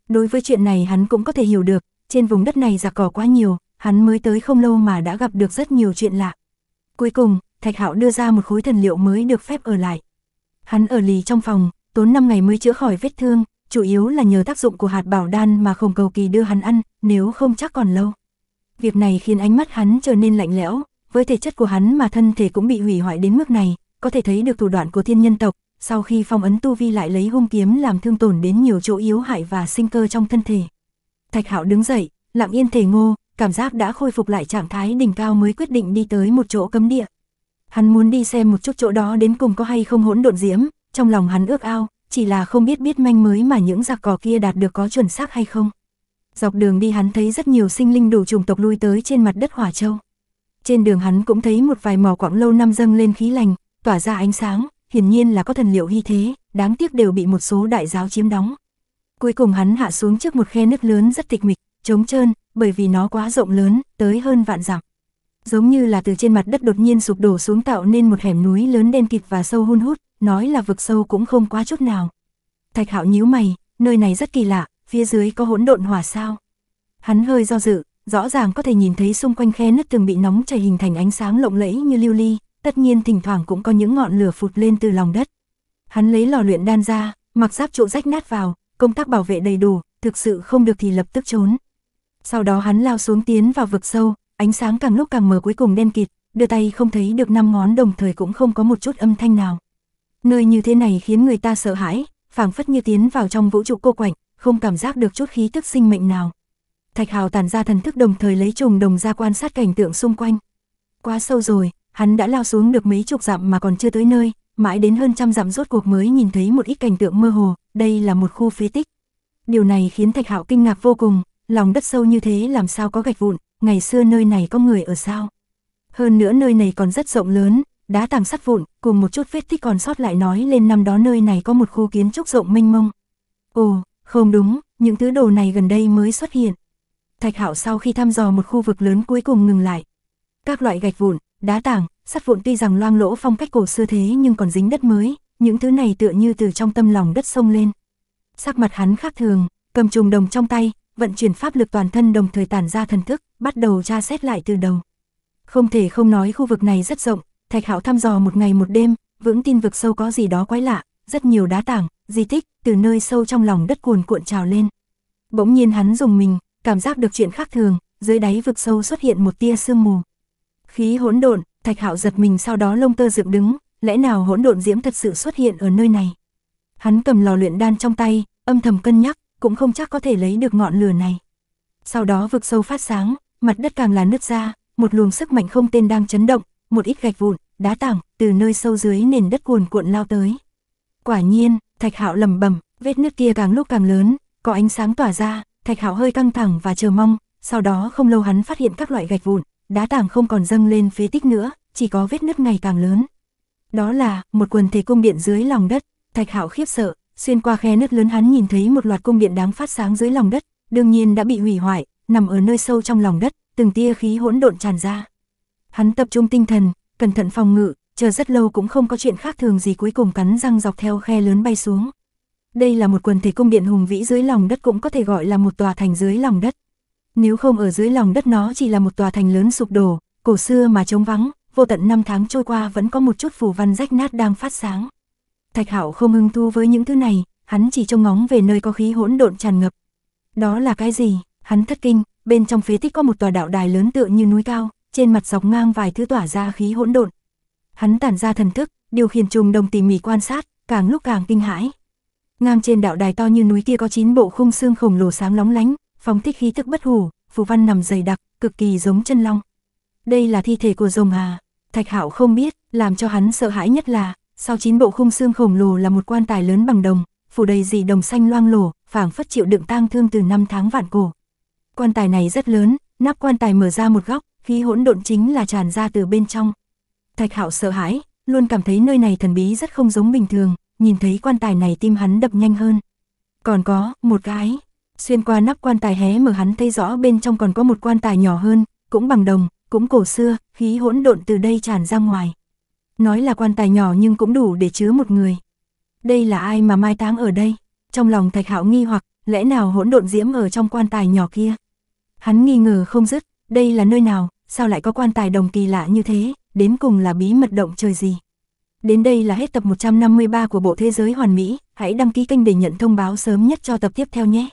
Đối với chuyện này hắn cũng có thể hiểu được, trên vùng đất này giặc cỏ quá nhiều, hắn mới tới không lâu mà đã gặp được rất nhiều chuyện lạ. Cuối cùng, Thạch Hạo đưa ra một khối thần liệu mới được phép ở lại. Hắn ở lì trong phòng, tốn 5 ngày mới chữa khỏi vết thương, chủ yếu là nhờ tác dụng của hạt bảo đan mà không cầu kỳ đưa hắn ăn, nếu không chắc còn lâu. Việc này khiến ánh mắt hắn trở nên lạnh lẽo, với thể chất của hắn mà thân thể cũng bị hủy hoại đến mức này, có thể thấy được thủ đoạn của thiên nhân tộc, sau khi phong ấn tu vi lại lấy hung kiếm làm thương tổn đến nhiều chỗ yếu hại và sinh cơ trong thân thể. Thạch Hạo đứng dậy, lặng yên thể ngô, cảm giác đã khôi phục lại trạng thái đỉnh cao mới quyết định đi tới một chỗ cấm địa. Hắn muốn đi xem một chút chỗ đó đến cùng có hay không hỗn độn diễm, trong lòng hắn ước ao, chỉ là không biết biết manh mới mà những giặc cỏ kia đạt được có chuẩn xác hay không. Dọc đường đi hắn thấy rất nhiều sinh linh đủ chủng tộc lui tới trên mặt đất Hỏa Châu. Trên đường hắn cũng thấy một vài mỏ quặng lâu năm dâng lên khí lành, tỏa ra ánh sáng, hiển nhiên là có thần liệu hy thế, đáng tiếc đều bị một số đại giáo chiếm đóng. Cuối cùng hắn hạ xuống trước một khe nước lớn rất tịch mịch, trống trơn, bởi vì nó quá rộng lớn, tới hơn vạn dặm. Giống như là từ trên mặt đất đột nhiên sụp đổ xuống tạo nên một hẻm núi lớn đen kịt và sâu hun hút, nói là vực sâu cũng không quá chút nào. Thạch Hạo nhíu mày, nơi này rất kỳ lạ, phía dưới có hỗn độn hỏa sao? Hắn hơi do dự, rõ ràng có thể nhìn thấy xung quanh khe nước từng bị nóng chảy hình thành ánh sáng lộng lẫy như lưu ly, tất nhiên thỉnh thoảng cũng có những ngọn lửa phụt lên từ lòng đất. Hắn lấy lò luyện đan ra, mặc giáp chỗ rách nát vào, công tác bảo vệ đầy đủ, thực sự không được thì lập tức trốn. Sau đó hắn lao xuống tiến vào vực sâu, ánh sáng càng lúc càng mờ cuối cùng đen kịt, đưa tay không thấy được năm ngón đồng thời cũng không có một chút âm thanh nào. Nơi như thế này khiến người ta sợ hãi, phảng phất như tiến vào trong vũ trụ cô quạnh, không cảm giác được chút khí tức sinh mệnh nào. Thạch Hào tàn ra thần thức đồng thời lấy trùng đồng ra quan sát cảnh tượng xung quanh. Quá sâu rồi, hắn đã lao xuống được mấy chục dặm mà còn chưa tới nơi, mãi đến hơn trăm dặm rốt cuộc mới nhìn thấy một ít cảnh tượng mơ hồ, đây là một khu phế tích. Điều này khiến Thạch Hạo kinh ngạc vô cùng, lòng đất sâu như thế làm sao có gạch vụn, ngày xưa nơi này có người ở sao? Hơn nữa nơi này còn rất rộng lớn, đá tảng sắt vụn, cùng một chút vết tích còn sót lại nói lên năm đó nơi này có một khu kiến trúc rộng mênh mông. Ồ, không đúng, những thứ đồ này gần đây mới xuất hiện. Thạch Hạo sau khi thăm dò một khu vực lớn cuối cùng ngừng lại, các loại gạch vụn, đá tảng, sắt vụn tuy rằng loang lỗ phong cách cổ xưa thế nhưng còn dính đất mới, những thứ này tựa như từ trong tâm lòng đất sông lên. Sắc mặt hắn khác thường, cầm trùng đồng trong tay, vận chuyển pháp lực toàn thân đồng thời tản ra thần thức, bắt đầu tra xét lại từ đầu. Không thể không nói khu vực này rất rộng, Thạch Hạo thăm dò một ngày một đêm, vững tin vực sâu có gì đó quái lạ, rất nhiều đá tảng, di tích từ nơi sâu trong lòng đất cuồn cuộn trào lên. Bỗng nhiên hắn dùng mình, cảm giác được chuyện khác thường, dưới đáy vực sâu xuất hiện một tia sương mù, Khí hỗn độn, Thạch Hạo giật mình sau đó lông tơ dựng đứng, lẽ nào hỗn độn diễm thật sự xuất hiện ở nơi này? Hắn cầm lò luyện đan trong tay, âm thầm cân nhắc, cũng không chắc có thể lấy được ngọn lửa này. Sau đó vực sâu phát sáng, mặt đất càng là nứt ra, một luồng sức mạnh không tên đang chấn động, một ít gạch vụn, đá tảng từ nơi sâu dưới nền đất cuồn cuộn lao tới. Quả nhiên, Thạch Hạo lẩm bẩm, vết nứt kia càng lúc càng lớn, có ánh sáng tỏa ra, Thạch Hạo hơi căng thẳng và chờ mong, sau đó không lâu hắn phát hiện các loại gạch vụn, đá tảng không còn dâng lên phế tích nữa, chỉ có vết nứt ngày càng lớn. Đó là một quần thể cung điện dưới lòng đất, Thạch Hạo khiếp sợ, xuyên qua khe nứt lớn hắn nhìn thấy một loạt cung điện đáng phát sáng dưới lòng đất, đương nhiên đã bị hủy hoại, nằm ở nơi sâu trong lòng đất, từng tia khí hỗn độn tràn ra. Hắn tập trung tinh thần, cẩn thận phòng ngự, chờ rất lâu cũng không có chuyện khác thường gì cuối cùng cắn răng dọc theo khe lớn bay xuống. Đây là một quần thể cung điện hùng vĩ dưới lòng đất cũng có thể gọi là một tòa thành dưới lòng đất. Nếu không ở dưới lòng đất nó chỉ là một tòa thành lớn sụp đổ, cổ xưa mà trống vắng, vô tận năm tháng trôi qua vẫn có một chút phù văn rách nát đang phát sáng. Thạch Hạo không hưng thu với những thứ này, hắn chỉ trông ngóng về nơi có khí hỗn độn tràn ngập. Đó là cái gì? Hắn thất kinh, bên trong phế tích có một tòa đạo đài lớn tựa như núi cao, trên mặt dọc ngang vài thứ tỏa ra khí hỗn độn. Hắn tản ra thần thức, điều khiển trùng đồng tỉ mỉ quan sát, càng lúc càng kinh hãi. Ngang trên đạo đài to như núi kia có chín bộ khung xương khổng lồ sáng lóng lánh, Phóng thích khí thức bất hủ, phù văn nằm dày đặc, cực kỳ giống chân long. Đây là thi thể của rồng à? Thạch Hạo không biết, làm cho hắn sợ hãi nhất là, sau chín bộ khung xương khổng lồ là một quan tài lớn bằng đồng, phủ đầy dị đồng xanh loang lổ, phảng phất chịu đựng tang thương từ năm tháng vạn cổ. Quan tài này rất lớn, nắp quan tài mở ra một góc, khí hỗn độn chính là tràn ra từ bên trong. Thạch Hạo sợ hãi, luôn cảm thấy nơi này thần bí rất không giống bình thường, nhìn thấy quan tài này tim hắn đập nhanh hơn. Còn có, một cái, Xuyên qua nắp quan tài hé mở hắn thấy rõ bên trong còn có một quan tài nhỏ hơn, cũng bằng đồng, cũng cổ xưa, khí hỗn độn từ đây tràn ra ngoài. Nói là quan tài nhỏ nhưng cũng đủ để chứa một người. Đây là ai mà mai táng ở đây? Trong lòng Thạch Hạo nghi hoặc, lẽ nào hỗn độn diễm ở trong quan tài nhỏ kia? Hắn nghi ngờ không dứt, đây là nơi nào, sao lại có quan tài đồng kỳ lạ như thế, đến cùng là bí mật động trời gì? Đến đây là hết tập 153 của bộ thế giới hoàn mỹ, hãy đăng ký kênh để nhận thông báo sớm nhất cho tập tiếp theo nhé.